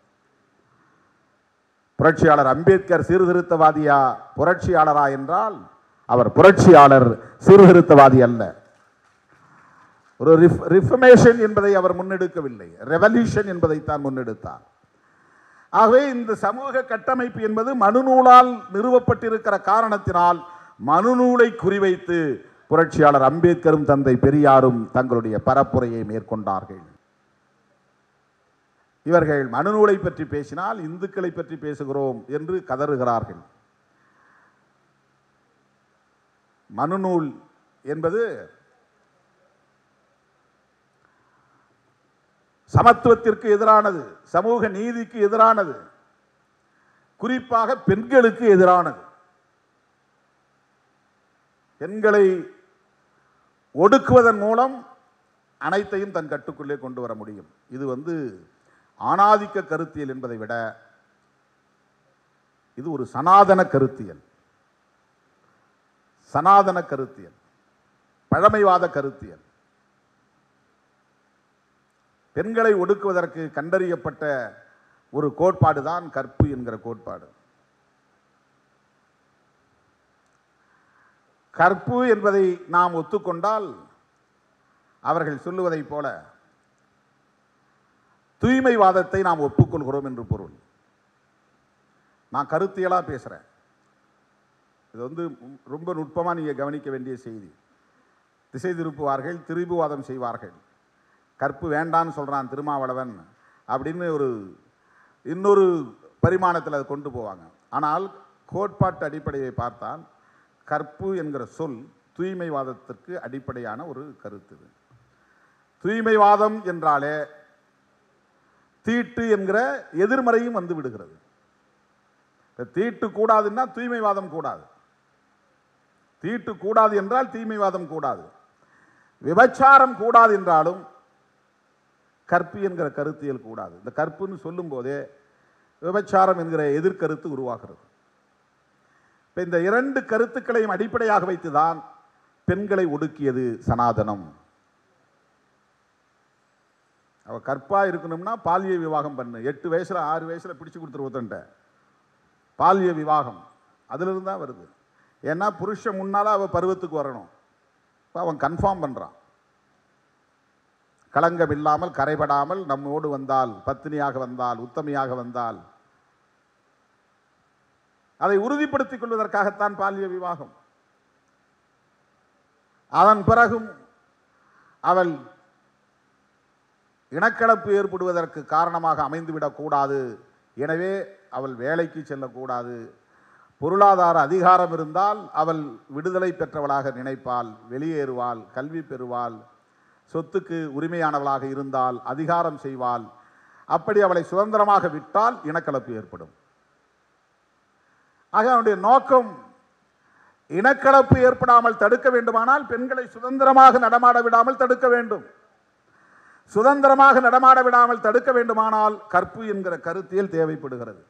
புரட்சியாளர் அம்பேத்கர் சீர்திருத்தவாதியா புரட்சியாளரா என்றால் அவர் புரட்சியாளர் சீர்திருத்தவாதி அல்ல ஒரு ரிஃபமேஷன் என்பதை அவர் முன்னெடுக்கவில்லை ரெவல்யூஷன் என்பதைத்தான் முன்னெடுத்தார் ஆகவே இந்த சமூக கட்டமைப்பு என்பது மனுநூலால் நிறுவப்பட்டிருக்கிற காரணத்தினால் மனுநூலை குறிவைத்து புரட்சியாளர் அம்பேத்கரும் தந்தை பெரியாரும் தங்களுடைய பரப்புரையை மேற்கொண்டார்கள் இவர்கள் மனுநூலை பற்றி பேசினால் இந்துக்களை பற்றி பேசுகிறோம் என்று கதறுகிறார்கள் மனுநூல் என்பது சமத்துவத்திற்கு எதிரானது சமூக நீதிக்கு எதிரானது குறிப்பாக பெண்களுக்கு எதிரானது பெண்களை ஒடுக்குவதன் மூலம் அனைத்தையும் தன் கட்டுக்குள்ளே கொண்டு வர முடியும் இது வந்து ஆணாதிக்க கருத்தியல் என்பதை விட இது ஒரு சனாதன கருத்தியல் சனாதன கருத்தியல் பழமைவாத கருத்தியல் பெண்களை ஒடுக்குவதற்கு கண்டறியப்பட்ட ஒரு கோட்பாடு தான் கற்பு என்கிற கோட்பாடு கற்பு என்பதை நாம் ஒத்துக்கொண்டால் அவர்கள் சொல்லுவதைப் போல தூய்மைவாதத்தை நாம் ஒப்புக்கொள்கிறோம் என்று பொருள் நான் கருத்தியலாக பேசுகிறேன் இது வந்து ரொம்ப நுட்பமாக நீங்கள் கவனிக்க வேண்டிய செய்தி திசை திருப்புவார்கள் திரிபுவாதம் செய்வார்கள் கற்பு வேண்டான்னு சொல்கிறான் திருமாவளவன் அப்படின்னு ஒரு இன்னொரு பரிமாணத்தில் அதை கொண்டு போவாங்க ஆனால் கோட்பாட்டு அடிப்படையை பார்த்தால் கற்பு என்கிற சொல் தூய்மைவாதத்திற்கு அடிப்படையான ஒரு கருத்து தூய்மைவாதம் என்றாலே தீட்டு என்கிற எதிர்மறையும் வந்து விடுகிறது தீட்டு கூடாதுன்னா தூய்மைவாதம் கூடாது தீட்டு கூடாது என்றால் தீமைவாதம் கூடாது விபச்சாரம் கூடாது என்றாலும் கற்பு என்கிற கருத்தியல் கூடாது இந்த கற்புன்னு சொல்லும் போதே விபச்சாரம் என்கிற எதிர்கருத்து உருவாகிறது இப்போ இந்த இரண்டு கருத்துக்களையும் அடிப்படையாக வைத்துதான் பெண்களை ஒடுக்கியது சனாதனம் அவ கற்பாக இருக்கணும்னா பாலிய விவாகம் பண்ணு எட்டு வயசில் ஆறு வயசில் பிடிச்சு கொடுத்துரு ஒருத்தன்ட்ட பாலிய விவாகம் அதுலேருந்து தான் வருது ஏன்னா புருஷன் முன்னால் அவள் பருவத்துக்கு வரணும் இப்போ அவன் கன்ஃபார்ம் பண்ணுறான் களங்கம் இல்லாமல் கரைபடாமல் நம்மோடு வந்தால் பத்தினியாக வந்தால் உத்தமையாக வந்தால் அதை உறுதிப்படுத்திக் கொள்வதற்காகத்தான் பாலிய விவாகம் அதன் பிறகும் அவள் இனக்கலப்பு ஏற்படுவதற்கு காரணமாக அமைந்துவிடக்கூடாது எனவே அவள் வேலைக்கு செல்லக்கூடாது பொருளாதார அதிகாரம் இருந்தால் அவள் விடுதலை பெற்றவளாக நினைப்பாள் வெளியேறுவாள் கல்வி பெறுவாள் சொத்துக்கு உரிமையானவளாக இருந்தால் அதிகாரம் செய்வாள் அப்படி அவளை சுதந்திரமாக விட்டால் இனக்கலப்பு ஏற்படும் ஆக அவனுடைய நோக்கம் இனக்கலப்பு ஏற்படாமல் தடுக்க வேண்டுமானால் பெண்களை சுதந்திரமாக நடமாட விடாமல் தடுக்க வேண்டும் சுதந்திரமாக நடமாட விடாமல் தடுக்க வேண்டுமானால் கற்பு என்கிற கருத்தியல் தேவைப்படுகிறது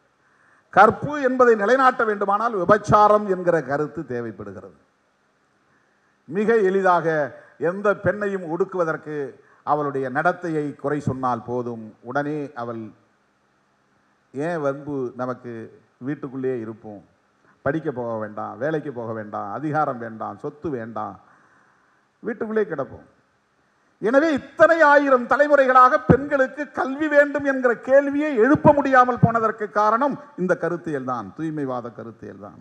கற்பு என்பதை நிலைநாட்ட வேண்டுமானால் விபச்சாரம் என்கிற கருத்து தேவைப்படுகிறது மிக எளிதாக எந்த பெண்ணையும் ஒடுக்குவதற்கு அவளுடைய நடத்தையை குறை சொன்னால் போதும் உடனே அவள் ஏன் வன்பு நமக்கு வீட்டுக்குள்ளேயே இருப்போம் படிக்க போக வேண்டாம் வேலைக்கு போக வேண்டாம் அதிகாரம் வேண்டாம் சொத்து வேண்டாம் வீட்டுக்குள்ளே கிடப்போம் எனவே இத்தனை ஆயிரம் தலைமுறைகளாக பெண்களுக்கு கல்வி வேண்டும் என்கிற கேள்வியை எழுப்ப முடியாமல் போனதற்கு காரணம் இந்த கருத்தியல் தான் தூய்மைவாத கருத்தியல் தான்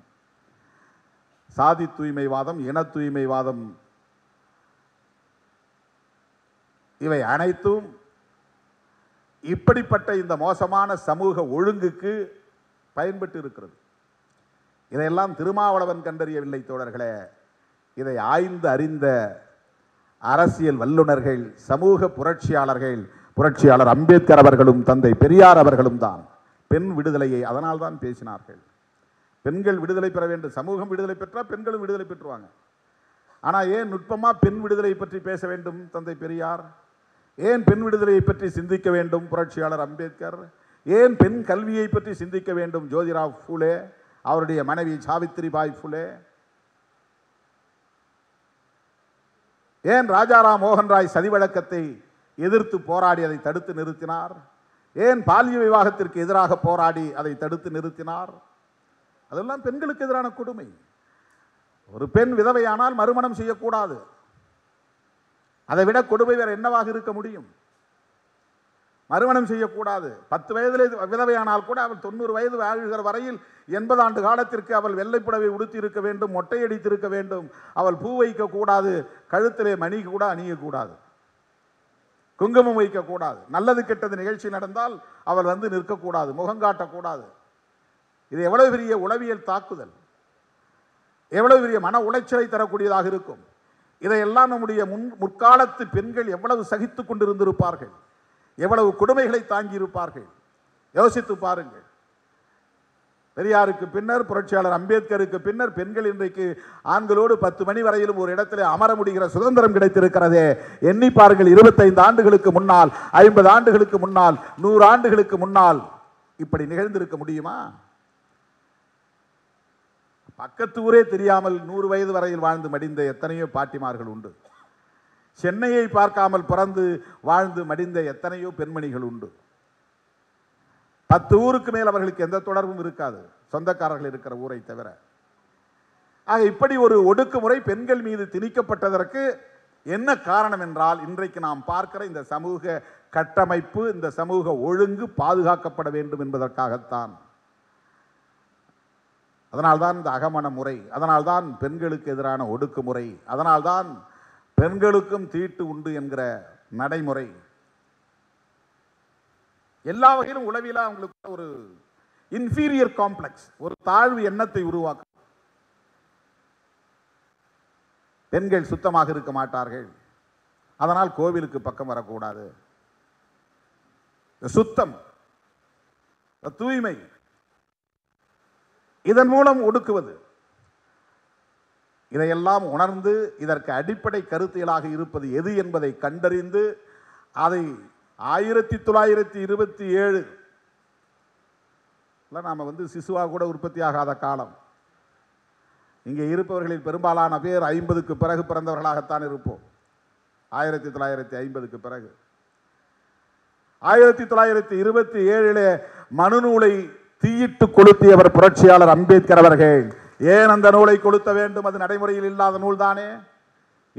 சாதி தூய்மைவாதம் இன தூய்மைவாதம் இவை அனைத்தும் இப்படிப்பட்ட இந்த மோசமான சமூக ஒழுங்குக்கு பயன்பட்டு இருக்கிறது இதையெல்லாம் திருமாவளவன் கண்டறியவில்லை தோழர்களே இதை ஆய்ந்து அறிந்த அரசியல் வல்லுநர்கள் சமூக புரட்சியாளர்கள் புரட்சியாளர் அம்பேத்கர் அவர்களும் தந்தை பெரியார் அவர்களும் தான் பெண் விடுதலையை அதனால் தான் பேசினார்கள் பெண்கள் விடுதலை பெற வேண்டும் சமூகம் விடுதலை பெற்றால் பெண்களும் விடுதலை பெற்றுவாங்க ஆனால் ஏன் நுட்பமாக பெண் விடுதலை பற்றி பேச வேண்டும் தந்தை பெரியார் ஏன் பெண் விடுதலையை பற்றி சிந்திக்க வேண்டும் புரட்சியாளர் அம்பேத்கர் ஏன் பெண் கல்வியை பற்றி சிந்திக்க வேண்டும் ஜோதிராவ் ஃபூலே அவருடைய மனைவி சாவித்திரி பாய் ஃபுலே ஏன் ராஜாராம் மோகன் சதி வழக்கத்தை எதிர்த்து போராடி அதை தடுத்து நிறுத்தினார் ஏன் பாலிய விவாகத்திற்கு எதிராக போராடி அதை தடுத்து நிறுத்தினார் அதெல்லாம் பெண்களுக்கு எதிரான கொடுமை ஒரு பெண் விதவையானால் மறுமணம் செய்யக்கூடாது அதை விட கொடுமை வேறு என்னவாக இருக்க முடியும் மறுமணம் செய்யக்கூடாது பத்து வயதிலே விதவையானால் கூட அவள் தொண்ணூறு வயது வாழ்கிற வரையில் எண்பது ஆண்டு காலத்திற்கு அவள் வெள்ளைப்புடவை உடுத்தி இருக்க வேண்டும் மொட்டையடித்திருக்க வேண்டும் அவள் பூ வைக்கக்கூடாது கழுத்திலே மணி கூட அணியக்கூடாது குங்குமம் வைக்கக்கூடாது நல்லது கெட்டது நிகழ்ச்சி நடந்தால் அவள் வந்து நிற்கக்கூடாது முகங்காட்டக்கூடாது இது எவ்வளவு பெரிய உளவியல் தாக்குதல் எவ்வளவு பெரிய மன உளைச்சலை தரக்கூடியதாக இருக்கும் இதையெல்லாம் நம்முடைய முன் முற்காலத்து பெண்கள் எவ்வளவு சகித்து கொண்டிருந்திருப்பார்கள் எவ்வளவு கொடுமைகளை தாங்கியிருப்பார்கள் யோசித்து பாருங்கள் பெரியாருக்கு பின்னர் புரட்சியாளர் அம்பேத்கருக்கு பின்னர் பெண்கள் இன்றைக்கு ஆண்களோடு பத்து மணி வரையிலும் ஒரு இடத்துல அமர முடிகிற சுதந்திரம் கிடைத்திருக்கிறதே எண்ணி பாருங்கள் இருபத்தைந்து ஆண்டுகளுக்கு முன்னால் ஐம்பது ஆண்டுகளுக்கு முன்னால் நூறு ஆண்டுகளுக்கு முன்னால் இப்படி நிகழ்ந்திருக்க முடியுமா பக்கத்து ஊரே தெரியாமல் நூறு வயது வரையில் வாழ்ந்து மடிந்த எத்தனையோ பாட்டிமார்கள் உண்டு சென்னையை பார்க்காமல் பிறந்து வாழ்ந்து மடிந்த எத்தனையோ பெண்மணிகள் உண்டு பத்து ஊருக்கு மேல் அவர்களுக்கு எந்த தொடர்பும் இருக்காது சொந்தக்காரர்கள் இருக்கிற ஊரை தவிர ஆக இப்படி ஒரு ஒடுக்குமுறை பெண்கள் மீது திணிக்கப்பட்டதற்கு என்ன காரணம் என்றால் இன்றைக்கு நாம் பார்க்கிற இந்த சமூக கட்டமைப்பு இந்த சமூக ஒழுங்கு பாதுகாக்கப்பட வேண்டும் என்பதற்காகத்தான் அதனால்தான் இந்த அகமண முறை அதனால்தான் பெண்களுக்கு எதிரான ஒடுக்குமுறை அதனால்தான் பெண்களுக்கும் தீட்டு உண்டு என்கிற நடைமுறை எல்லா வகையிலும் உளவில அவங்களுக்கு ஒரு இன்ஃபீரியர் காம்ப்ளெக்ஸ் ஒரு தாழ்வு எண்ணத்தை உருவாக்கும் பெண்கள் சுத்தமாக இருக்க மாட்டார்கள் அதனால் கோவிலுக்கு பக்கம் வரக்கூடாது சுத்தம் தூய்மை இதன் மூலம் ஒடுக்குவது இதையெல்லாம் உணர்ந்து இதற்கு அடிப்படை கருத்தியலாக இருப்பது எது என்பதை கண்டறிந்து அதை ஆயிரத்தி தொள்ளாயிரத்தி இருபத்தி ஏழு நாம் வந்து சிசுவாக கூட உற்பத்தியாகாத காலம் இங்கே இருப்பவர்களில் பெரும்பாலான பேர் ஐம்பதுக்கு பிறகு பிறந்தவர்களாகத்தான் இருப்போம் ஆயிரத்தி தொள்ளாயிரத்தி ஐம்பதுக்கு பிறகு ஆயிரத்தி தொள்ளாயிரத்தி இருபத்தி ஏழிலே மனுநூலை தீயிட்டு கொளுத்தியவர் புரட்சியாளர் அம்பேத்கர் அவர்கள் ஏன் அந்த நூலை கொளுத்த வேண்டும் அது நடைமுறையில் இல்லாத நூல்தானே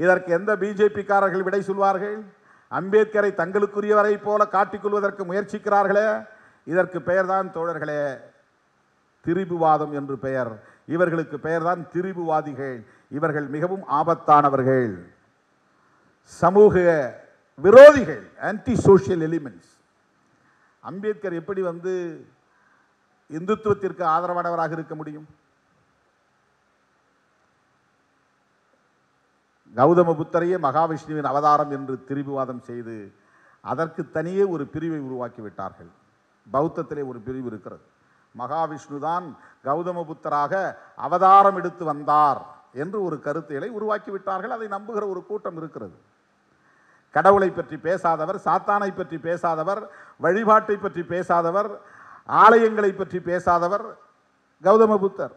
இதற்கு எந்த பிஜேபிக்காரர்கள் விடை சொல்வார்கள் அம்பேத்கரை தங்களுக்குரியவரை போல காட்டிக்கொள்வதற்கு முயற்சிக்கிறார்களே இதற்கு பெயர்தான் தோழர்களே திரிபுவாதம் என்று பெயர் இவர்களுக்கு பெயர்தான் திரிபுவாதிகள் இவர்கள் மிகவும் ஆபத்தானவர்கள் சமூக விரோதிகள் ஆன்டி சோஷியல் எலிமெண்ட்ஸ் அம்பேத்கர் எப்படி வந்து இந்துத்துவத்திற்கு ஆதரவானவராக இருக்க முடியும் கௌதம புத்தரையே மகாவிஷ்ணுவின் அவதாரம் என்று திரிபுவாதம் செய்து அதற்கு தனியே ஒரு பிரிவை உருவாக்கி விட்டார்கள் பௌத்தத்திலே ஒரு பிரிவு இருக்கிறது மகாவிஷ்ணு தான் கௌதம புத்தராக அவதாரம் எடுத்து வந்தார் என்று ஒரு உருவாக்கி உருவாக்கிவிட்டார்கள் அதை நம்புகிற ஒரு கூட்டம் இருக்கிறது கடவுளை பற்றி பேசாதவர் சாத்தானை பற்றி பேசாதவர் வழிபாட்டை பற்றி பேசாதவர் ஆலயங்களை பற்றி பேசாதவர் கௌதம புத்தர்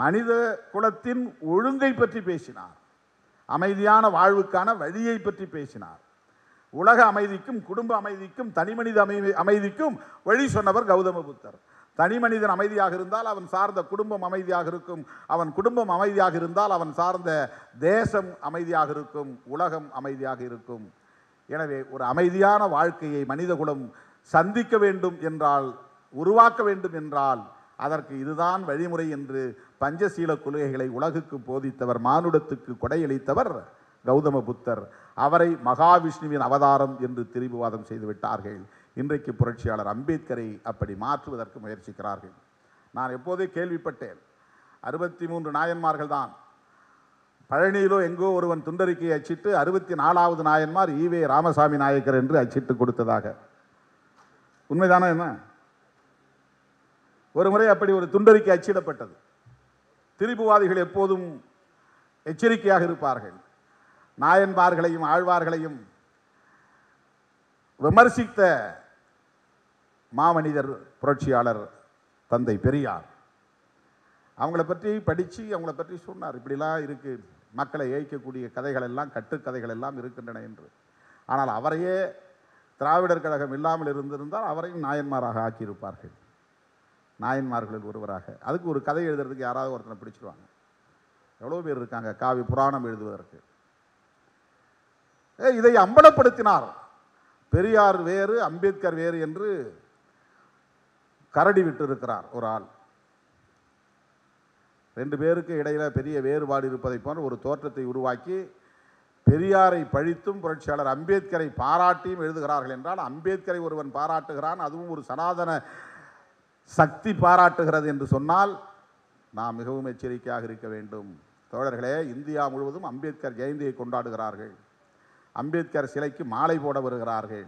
மனித குலத்தின் ஒழுங்கை பற்றி பேசினார் அமைதியான வாழ்வுக்கான வழியை பற்றி பேசினார் உலக அமைதிக்கும் குடும்ப அமைதிக்கும் தனிமனித அமை அமைதிக்கும் வழி சொன்னவர் கௌதம புத்தர் தனி மனிதன் அமைதியாக இருந்தால் அவன் சார்ந்த குடும்பம் அமைதியாக இருக்கும் அவன் குடும்பம் அமைதியாக இருந்தால் அவன் சார்ந்த தேசம் அமைதியாக இருக்கும் உலகம் அமைதியாக இருக்கும் எனவே ஒரு அமைதியான வாழ்க்கையை மனிதகுலம் சந்திக்க வேண்டும் என்றால் உருவாக்க வேண்டும் என்றால் அதற்கு இதுதான் வழிமுறை என்று பஞ்சசீல கொள்கைகளை உலகுக்கு போதித்தவர் மானுடத்துக்கு கொடையளித்தவர் கௌதம புத்தர் அவரை மகாவிஷ்ணுவின் அவதாரம் என்று திரிபுவாதம் செய்து விட்டார்கள் இன்றைக்கு புரட்சியாளர் அம்பேத்கரை அப்படி மாற்றுவதற்கு முயற்சிக்கிறார்கள் நான் எப்போதே கேள்விப்பட்டேன் அறுபத்தி மூன்று நாயன்மார்கள் தான் பழனியிலோ எங்கோ ஒருவன் துண்டறிக்கையை அச்சிட்டு அறுபத்தி நாலாவது நாயன்மார் ஈவே ராமசாமி நாயக்கர் என்று அச்சிட்டு கொடுத்ததாக உண்மைதானே என்ன ஒரு முறை அப்படி ஒரு துண்டறிக்கை அச்சிடப்பட்டது திரிபுவாதிகள் எப்போதும் எச்சரிக்கையாக இருப்பார்கள் நாயன்பார்களையும் ஆழ்வார்களையும் விமர்சித்த மாமனிதர் புரட்சியாளர் தந்தை பெரியார் அவங்கள பற்றி படித்து அவங்கள பற்றி சொன்னார் இப்படிலாம் இருக்குது மக்களை ஏய்க்கக்கூடிய கதைகள் எல்லாம் கட்டுக்கதைகள் எல்லாம் இருக்கின்றன என்று ஆனால் அவரையே திராவிடர் கழகம் இல்லாமல் இருந்திருந்தால் அவரையும் நாயன்மாராக ஆக்கியிருப்பார்கள் நாயன்மார்களில் ஒருவராக அதுக்கு ஒரு கதை எழுதுறதுக்கு யாராவது ஒருத்தனை பிடிச்சிருவாங்க எவ்வளோ பேர் இருக்காங்க காவி புராணம் எழுதுவதற்கு இதை அம்பலப்படுத்தினார் பெரியார் வேறு அம்பேத்கர் வேறு என்று கரடி விட்டு இருக்கிறார் ஒரு ஆள் ரெண்டு பேருக்கு இடையில் பெரிய வேறுபாடு இருப்பதை போன்ற ஒரு தோற்றத்தை உருவாக்கி பெரியாரை பழித்தும் புரட்சியாளர் அம்பேத்கரை பாராட்டியும் எழுதுகிறார்கள் என்றால் அம்பேத்கரை ஒருவன் பாராட்டுகிறான் அதுவும் ஒரு சனாதன சக்தி பாராட்டுகிறது என்று சொன்னால் நாம் மிகவும் எச்சரிக்கையாக இருக்க வேண்டும் தோழர்களே இந்தியா முழுவதும் அம்பேத்கர் ஜெயந்தியை கொண்டாடுகிறார்கள் அம்பேத்கர் சிலைக்கு மாலை போட வருகிறார்கள்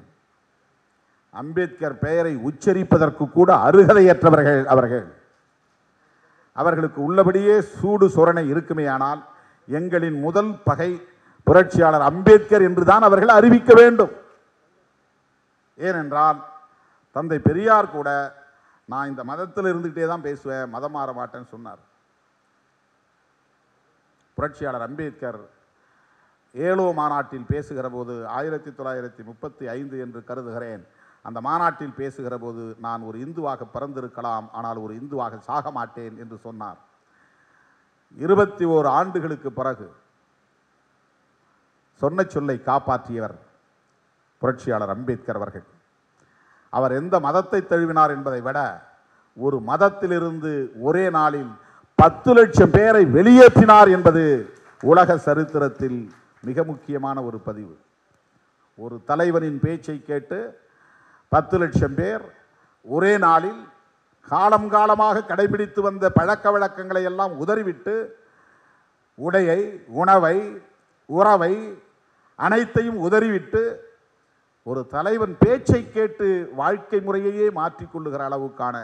அம்பேத்கர் பெயரை உச்சரிப்பதற்கு கூட அருகதையற்றவர்கள் அவர்கள் அவர்களுக்கு உள்ளபடியே சூடு சுரணை இருக்குமேயானால் எங்களின் முதல் பகை புரட்சியாளர் அம்பேத்கர் என்றுதான் அவர்கள் அறிவிக்க வேண்டும் ஏனென்றால் தந்தை பெரியார் கூட நான் இந்த மதத்தில் இருந்துக்கிட்டே தான் பேசுவேன் மதம் மாற மாட்டேன்னு சொன்னார் புரட்சியாளர் அம்பேத்கர் ஏழோ மாநாட்டில் பேசுகிற போது ஆயிரத்தி தொள்ளாயிரத்தி முப்பத்தி ஐந்து என்று கருதுகிறேன் அந்த மாநாட்டில் பேசுகிற போது நான் ஒரு இந்துவாக பிறந்திருக்கலாம் ஆனால் ஒரு இந்துவாக சாக மாட்டேன் என்று சொன்னார் இருபத்தி ஓரு ஆண்டுகளுக்கு பிறகு சொன்ன சொல்லை காப்பாற்றியவர் புரட்சியாளர் அம்பேத்கர் அவர்கள் அவர் எந்த மதத்தை தழுவினார் என்பதை விட ஒரு மதத்திலிருந்து ஒரே நாளில் பத்து லட்சம் பேரை வெளியேற்றினார் என்பது உலக சரித்திரத்தில் மிக முக்கியமான ஒரு பதிவு ஒரு தலைவனின் பேச்சை கேட்டு பத்து லட்சம் பேர் ஒரே நாளில் காலம் காலமாக கடைபிடித்து வந்த பழக்க வழக்கங்களை எல்லாம் உதறிவிட்டு உடையை உணவை உறவை அனைத்தையும் உதறிவிட்டு ஒரு தலைவன் பேச்சை கேட்டு வாழ்க்கை முறையையே மாற்றிக்கொள்ளுகிற அளவுக்கான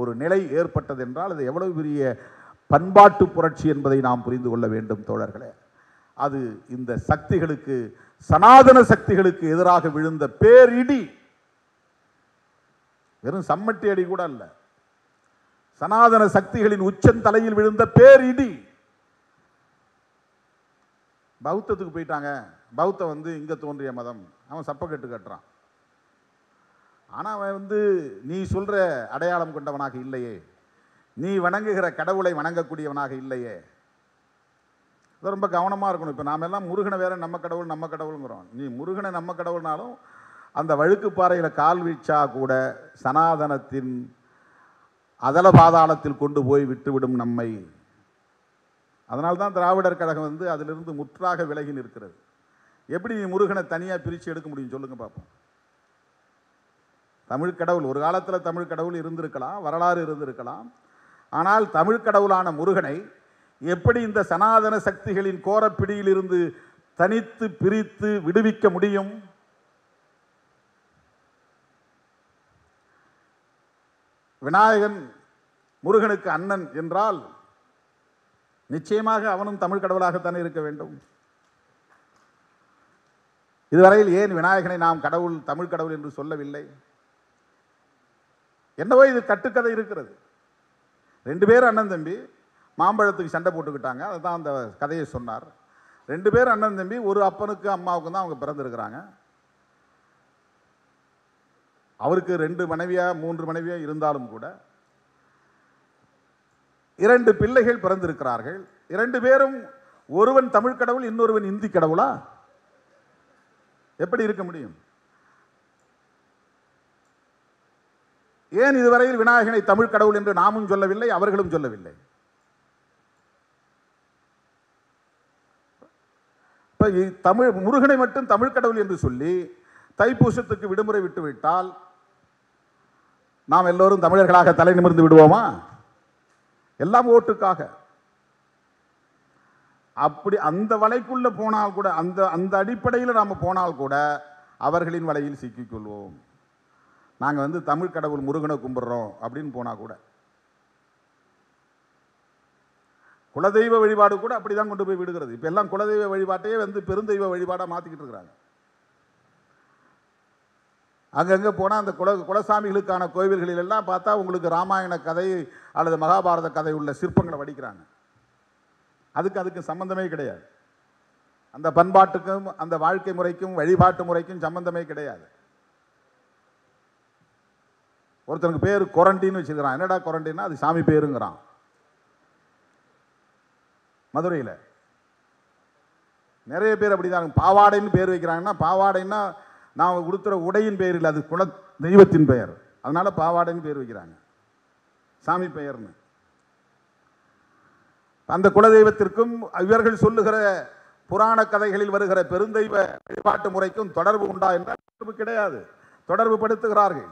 ஒரு நிலை ஏற்பட்டது என்றால் அது எவ்வளவு பெரிய பண்பாட்டு புரட்சி என்பதை நாம் புரிந்து கொள்ள வேண்டும் தோழர்களே அது இந்த சக்திகளுக்கு சனாதன சக்திகளுக்கு எதிராக விழுந்த பேரிடி வெறும் சம்மட்டி அடி கூட அல்ல சனாதன சக்திகளின் உச்சந்தலையில் விழுந்த பேரிடி பௌத்தத்துக்கு போயிட்டாங்க பௌத்த வந்து இங்கே தோன்றிய மதம் அவன் கெட்டு கட்டுறான் ஆனால் அவன் வந்து நீ சொல்கிற அடையாளம் கொண்டவனாக இல்லையே நீ வணங்குகிற கடவுளை வணங்கக்கூடியவனாக இல்லையே அது ரொம்ப கவனமாக இருக்கணும் இப்போ நாம் எல்லாம் முருகனை வேற நம்ம கடவுள் நம்ம கடவுளுங்கிறோம் நீ முருகனை நம்ம கடவுள்னாலும் அந்த வழுக்கு பாறையில் கால் வீழ்ச்சா கூட சனாதனத்தின் அதல பாதாளத்தில் கொண்டு போய் விட்டுவிடும் நம்மை அதனால் தான் திராவிடர் கழகம் வந்து அதிலிருந்து முற்றாக விலகி நிற்கிறது எப்படி முருகனை தனியாக பிரித்து எடுக்க முடியும் சொல்லுங்கள் பார்ப்போம் தமிழ் கடவுள் ஒரு காலத்தில் தமிழ் கடவுள் இருந்திருக்கலாம் வரலாறு இருந்திருக்கலாம் ஆனால் தமிழ் கடவுளான முருகனை எப்படி இந்த சனாதன சக்திகளின் கோரப்பிடியிலிருந்து தனித்து பிரித்து விடுவிக்க முடியும் விநாயகன் முருகனுக்கு அண்ணன் என்றால் நிச்சயமாக அவனும் தமிழ் கடவுளாகத்தானே இருக்க வேண்டும் இதுவரையில் ஏன் விநாயகனை நாம் கடவுள் தமிழ் கடவுள் என்று சொல்லவில்லை என்னவோ இது கட்டுக்கதை இருக்கிறது ரெண்டு பேரும் அண்ணன் தம்பி மாம்பழத்துக்கு சண்டை போட்டுக்கிட்டாங்க அதுதான் அந்த கதையை சொன்னார் ரெண்டு பேரும் அண்ணன் தம்பி ஒரு அப்பனுக்கு அம்மாவுக்கும் தான் அவங்க பிறந்திருக்கிறாங்க அவருக்கு ரெண்டு மனைவியாக மூன்று மனைவியாக இருந்தாலும் கூட இரண்டு பிள்ளைகள் பிறந்திருக்கிறார்கள் இரண்டு பேரும் ஒருவன் தமிழ் கடவுள் இன்னொருவன் இந்தி கடவுளா எப்படி இருக்க முடியும் ஏன் இதுவரையில் விநாயகனை தமிழ் கடவுள் என்று நாமும் சொல்லவில்லை அவர்களும் சொல்லவில்லை தமிழ் முருகனை மட்டும் தமிழ் கடவுள் என்று சொல்லி தைப்பூசத்துக்கு விடுமுறை விட்டுவிட்டால் நாம் எல்லோரும் தமிழர்களாக தலை நிமிர்ந்து விடுவோமா எல்லாம் ஓட்டுக்காக அப்படி அந்த வலைக்குள்ளே போனால் கூட அந்த அந்த அடிப்படையில் நாம் போனால் கூட அவர்களின் வலையில் சிக்கிக்கொள்வோம் நாங்கள் வந்து தமிழ் கடவுள் முருகனை கும்பிட்றோம் அப்படின்னு போனால் கூட குலதெய்வ வழிபாடு கூட அப்படி தான் கொண்டு போய் விடுகிறது இப்போ எல்லாம் குலதெய்வ வழிபாட்டையே வந்து பெருந்தெய்வ வழிபாடாக மாற்றிக்கிட்டு இருக்கிறாங்க அங்கங்கே போனால் அந்த குல குலசாமிகளுக்கான கோவில்களிலெல்லாம் பார்த்தா உங்களுக்கு ராமாயண கதை அல்லது மகாபாரத கதை உள்ள சிற்பங்களை வடிக்கிறாங்க அதுக்கு அதுக்கு சம்மந்தமே கிடையாது அந்த பண்பாட்டுக்கும் அந்த வாழ்க்கை முறைக்கும் வழிபாட்டு முறைக்கும் சம்மந்தமே கிடையாது ஒருத்தனுக்கு பேர் குரண்டின்னு வச்சுக்கிறான் என்னடா குரண்டின்னா அது சாமி பேருங்கிறான் மதுரையில் நிறைய பேர் அப்படி தான் பாவாடைன்னு பேர் வைக்கிறாங்கன்னா பாவாடைன்னா நாம் கொடுத்துற உடையின் பெயர் இல்லை அது குல தெய்வத்தின் பெயர் அதனால பாவாடைன்னு பேர் வைக்கிறாங்க சாமி பெயர்னு அந்த குலதெய்வத்திற்கும் இவர்கள் சொல்லுகிற புராண கதைகளில் வருகிற பெருந்தெய்வ வழிபாட்டு முறைக்கும் தொடர்பு உண்டா என்றால் தொடர்பு கிடையாது தொடர்பு படுத்துகிறார்கள்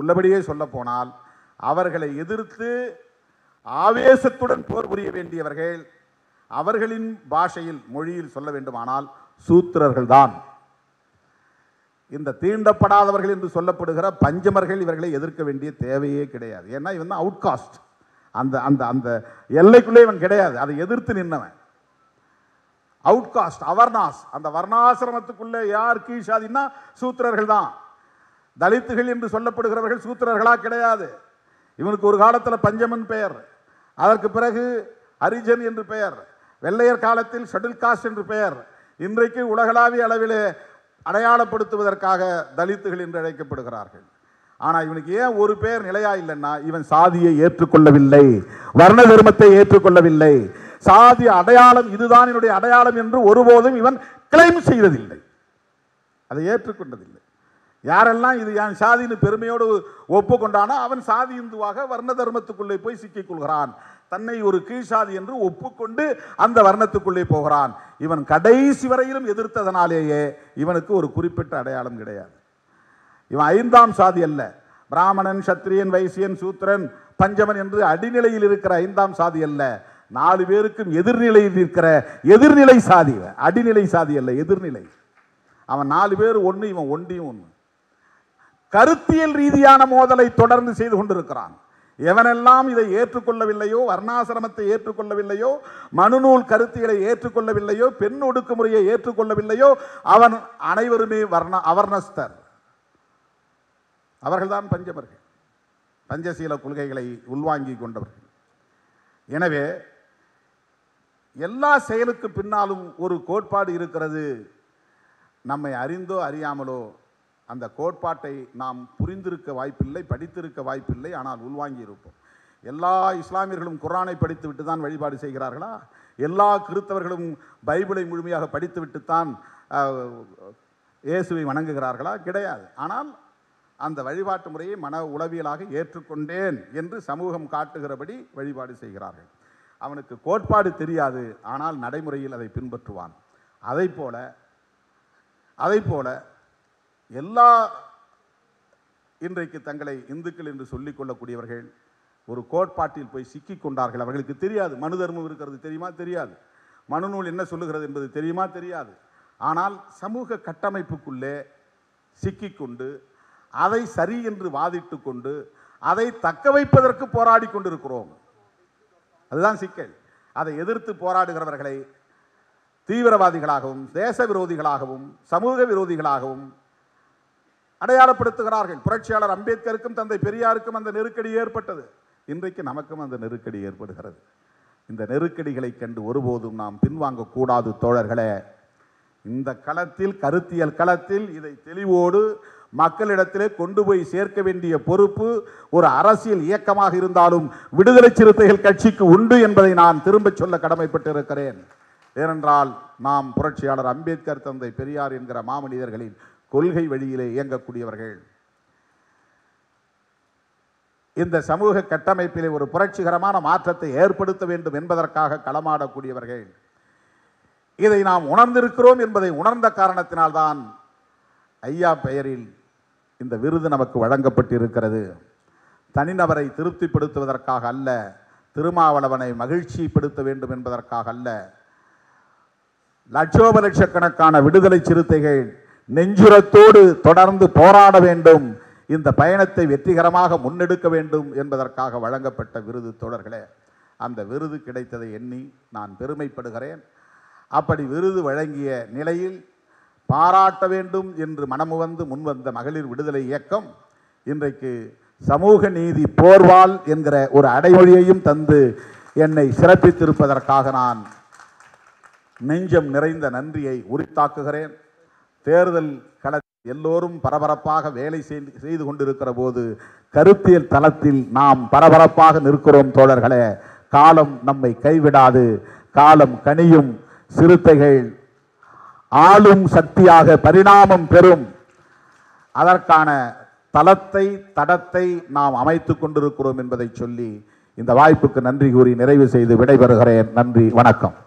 உள்ளபடியே சொல்ல போனால் அவர்களை எதிர்த்து ஆவேசத்துடன் போர் புரிய வேண்டியவர்கள் அவர்களின் பாஷையில் மொழியில் சொல்ல வேண்டுமானால் சூத்திரர்கள்தான் இந்த தீண்டப்படாதவர்கள் என்று சொல்லப்படுகிற பஞ்சமர்கள் இவர்களை எதிர்க்க வேண்டிய தேவையே கிடையாது ஏன்னா இவன் தான் அவுட்காஸ்ட் அந்த அந்த அந்த எல்லைக்குள்ளே இவன் கிடையாது அதை எதிர்த்து நின்னவன் அவுட்காஸ்ட் அவர்னாஸ் அந்த வர்ணாசிரமத்துக்குள்ளே யார் கீஷாதின்னா சூத்திரர்கள் தான் தலித்துகள் என்று சொல்லப்படுகிறவர்கள் சூத்திரர்களா கிடையாது இவனுக்கு ஒரு காலத்தில் பஞ்சமன் பெயர் அதற்கு பிறகு ஹரிஜன் என்று பெயர் வெள்ளையர் காலத்தில் ஷெடில் காஸ்ட் என்று பெயர் இன்றைக்கு உலகளாவிய அளவிலே அடையாளப்படுத்துவதற்காக தலித்துகள் என்று அழைக்கப்படுகிறார்கள் ஆனால் இவனுக்கு ஏன் ஒரு பேர் நிலையா இல்லைன்னா இவன் சாதியை ஏற்றுக்கொள்ளவில்லை வர்ண தர்மத்தை ஏற்றுக்கொள்ளவில்லை சாதி அடையாளம் இதுதான் என்னுடைய அடையாளம் என்று ஒருபோதும் இவன் கிளைம் செய்ததில்லை அதை ஏற்றுக்கொண்டதில்லை யாரெல்லாம் இது என் சாதின்னு பெருமையோடு ஒப்புக்கொண்டானோ அவன் சாதி இந்துவாக வர்ண தர்மத்துக்குள்ளே போய் சிக்கிக் கொள்கிறான் தன்னை ஒரு கீழ்சாதி என்று ஒப்புக்கொண்டு அந்த வர்ணத்துக்குள்ளே போகிறான் இவன் கடைசி வரையிலும் எதிர்த்ததனாலேயே இவனுக்கு ஒரு குறிப்பிட்ட அடையாளம் கிடையாது இவன் ஐந்தாம் சாதி அல்ல பிராமணன் சத்திரியன் வைசியன் சூத்திரன் பஞ்சமன் என்று அடிநிலையில் இருக்கிற ஐந்தாம் சாதி அல்ல நாலு பேருக்கும் எதிர்நிலையில் இருக்கிற எதிர்நிலை சாதி அடிநிலை சாதி அல்ல எதிர்நிலை அவன் நாலு பேர் ஒன்று இவன் ஒன்றியும் ஒன்று கருத்தியல் ரீதியான மோதலை தொடர்ந்து செய்து கொண்டிருக்கிறான் எவனெல்லாம் இதை ஏற்றுக்கொள்ளவில்லையோ வர்ணாசிரமத்தை ஏற்றுக்கொள்ளவில்லையோ மனுநூல் கருத்துகளை ஏற்றுக்கொள்ளவில்லையோ பெண் ஒடுக்குமுறையை ஏற்றுக்கொள்ளவில்லையோ அவன் அனைவருமே வர்ண அவர்ணஸ்தர் அவர்கள்தான் பஞ்சமர்கள் பஞ்சசீல கொள்கைகளை உள்வாங்கி கொண்டவர்கள் எனவே எல்லா செயலுக்கு பின்னாலும் ஒரு கோட்பாடு இருக்கிறது நம்மை அறிந்தோ அறியாமலோ அந்த கோட்பாட்டை நாம் புரிந்திருக்க வாய்ப்பில்லை படித்திருக்க வாய்ப்பில்லை ஆனால் உள்வாங்கி இருப்போம் எல்லா இஸ்லாமியர்களும் குரானை படித்துவிட்டு தான் வழிபாடு செய்கிறார்களா எல்லா கிறிஸ்தவர்களும் பைபிளை முழுமையாக தான் இயேசுவை வணங்குகிறார்களா கிடையாது ஆனால் அந்த வழிபாட்டு முறையை மன உளவியலாக ஏற்றுக்கொண்டேன் என்று சமூகம் காட்டுகிறபடி வழிபாடு செய்கிறார்கள் அவனுக்கு கோட்பாடு தெரியாது ஆனால் நடைமுறையில் அதை பின்பற்றுவான் அதை போல அதை போல எல்லா இன்றைக்கு தங்களை இந்துக்கள் என்று சொல்லிக்கொள்ளக்கூடியவர்கள் ஒரு கோட்பாட்டில் போய் சிக்கி கொண்டார்கள் அவர்களுக்கு தெரியாது மனு தர்மம் இருக்கிறது தெரியுமா தெரியாது மனுநூல் என்ன சொல்லுகிறது என்பது தெரியுமா தெரியாது ஆனால் சமூக கட்டமைப்புக்குள்ளே சிக்கிக்கொண்டு அதை சரி என்று வாதிட்டு கொண்டு அதை தக்க வைப்பதற்கு போராடி கொண்டிருக்கிறோம் அதுதான் சிக்கல் அதை எதிர்த்து போராடுகிறவர்களை தீவிரவாதிகளாகவும் தேச விரோதிகளாகவும் சமூக விரோதிகளாகவும் அடையாளப்படுத்துகிறார்கள் புரட்சியாளர் அம்பேத்கருக்கும் தந்தை பெரியாருக்கும் அந்த நெருக்கடி ஏற்பட்டது இன்றைக்கு நமக்கும் அந்த நெருக்கடி ஏற்படுகிறது இந்த நெருக்கடிகளை கண்டு ஒருபோதும் நாம் பின்வாங்கக்கூடாது தோழர்களே இந்த களத்தில் கருத்தியல் களத்தில் இதை தெளிவோடு மக்களிடத்திலே கொண்டு போய் சேர்க்க வேண்டிய பொறுப்பு ஒரு அரசியல் இயக்கமாக இருந்தாலும் விடுதலை சிறுத்தைகள் கட்சிக்கு உண்டு என்பதை நான் திரும்ப சொல்ல கடமைப்பட்டிருக்கிறேன் ஏனென்றால் நாம் புரட்சியாளர் அம்பேத்கர் தந்தை பெரியார் என்கிற மாமனிதர்களின் கொள்கை வழியிலே இயங்கக்கூடியவர்கள் இந்த சமூக கட்டமைப்பிலே ஒரு புரட்சிகரமான மாற்றத்தை ஏற்படுத்த வேண்டும் என்பதற்காக களமாடக்கூடியவர்கள் இதை நாம் உணர்ந்திருக்கிறோம் என்பதை உணர்ந்த காரணத்தினால்தான் ஐயா பெயரில் இந்த விருது நமக்கு வழங்கப்பட்டிருக்கிறது தனிநபரை திருப்திப்படுத்துவதற்காக அல்ல திருமாவளவனை மகிழ்ச்சிப்படுத்த வேண்டும் என்பதற்காக அல்ல லட்சோப லட்சக்கணக்கான விடுதலை சிறுத்தைகள் நெஞ்சுரத்தோடு தொடர்ந்து போராட வேண்டும் இந்த பயணத்தை வெற்றிகரமாக முன்னெடுக்க வேண்டும் என்பதற்காக வழங்கப்பட்ட விருது தோழர்களே அந்த விருது கிடைத்ததை எண்ணி நான் பெருமைப்படுகிறேன் அப்படி விருது வழங்கிய நிலையில் பாராட்ட வேண்டும் என்று மனமுவந்து முன்வந்த மகளிர் விடுதலை இயக்கம் இன்றைக்கு சமூக நீதி போர்வால் என்கிற ஒரு அடைமொழியையும் தந்து என்னை சிறப்பித்திருப்பதற்காக நான் நெஞ்சம் நிறைந்த நன்றியை உரித்தாக்குகிறேன் தேர்தல் கள எல்லோரும் பரபரப்பாக வேலை செய்து கொண்டிருக்கிற போது கருத்தியல் தளத்தில் நாம் பரபரப்பாக நிற்கிறோம் தோழர்களே காலம் நம்மை கைவிடாது காலம் கனியும் சிறுத்தைகள் ஆளும் சக்தியாக பரிணாமம் பெறும் அதற்கான தளத்தை தடத்தை நாம் அமைத்து கொண்டிருக்கிறோம் என்பதை சொல்லி இந்த வாய்ப்புக்கு நன்றி கூறி நிறைவு செய்து விடைபெறுகிறேன் நன்றி வணக்கம்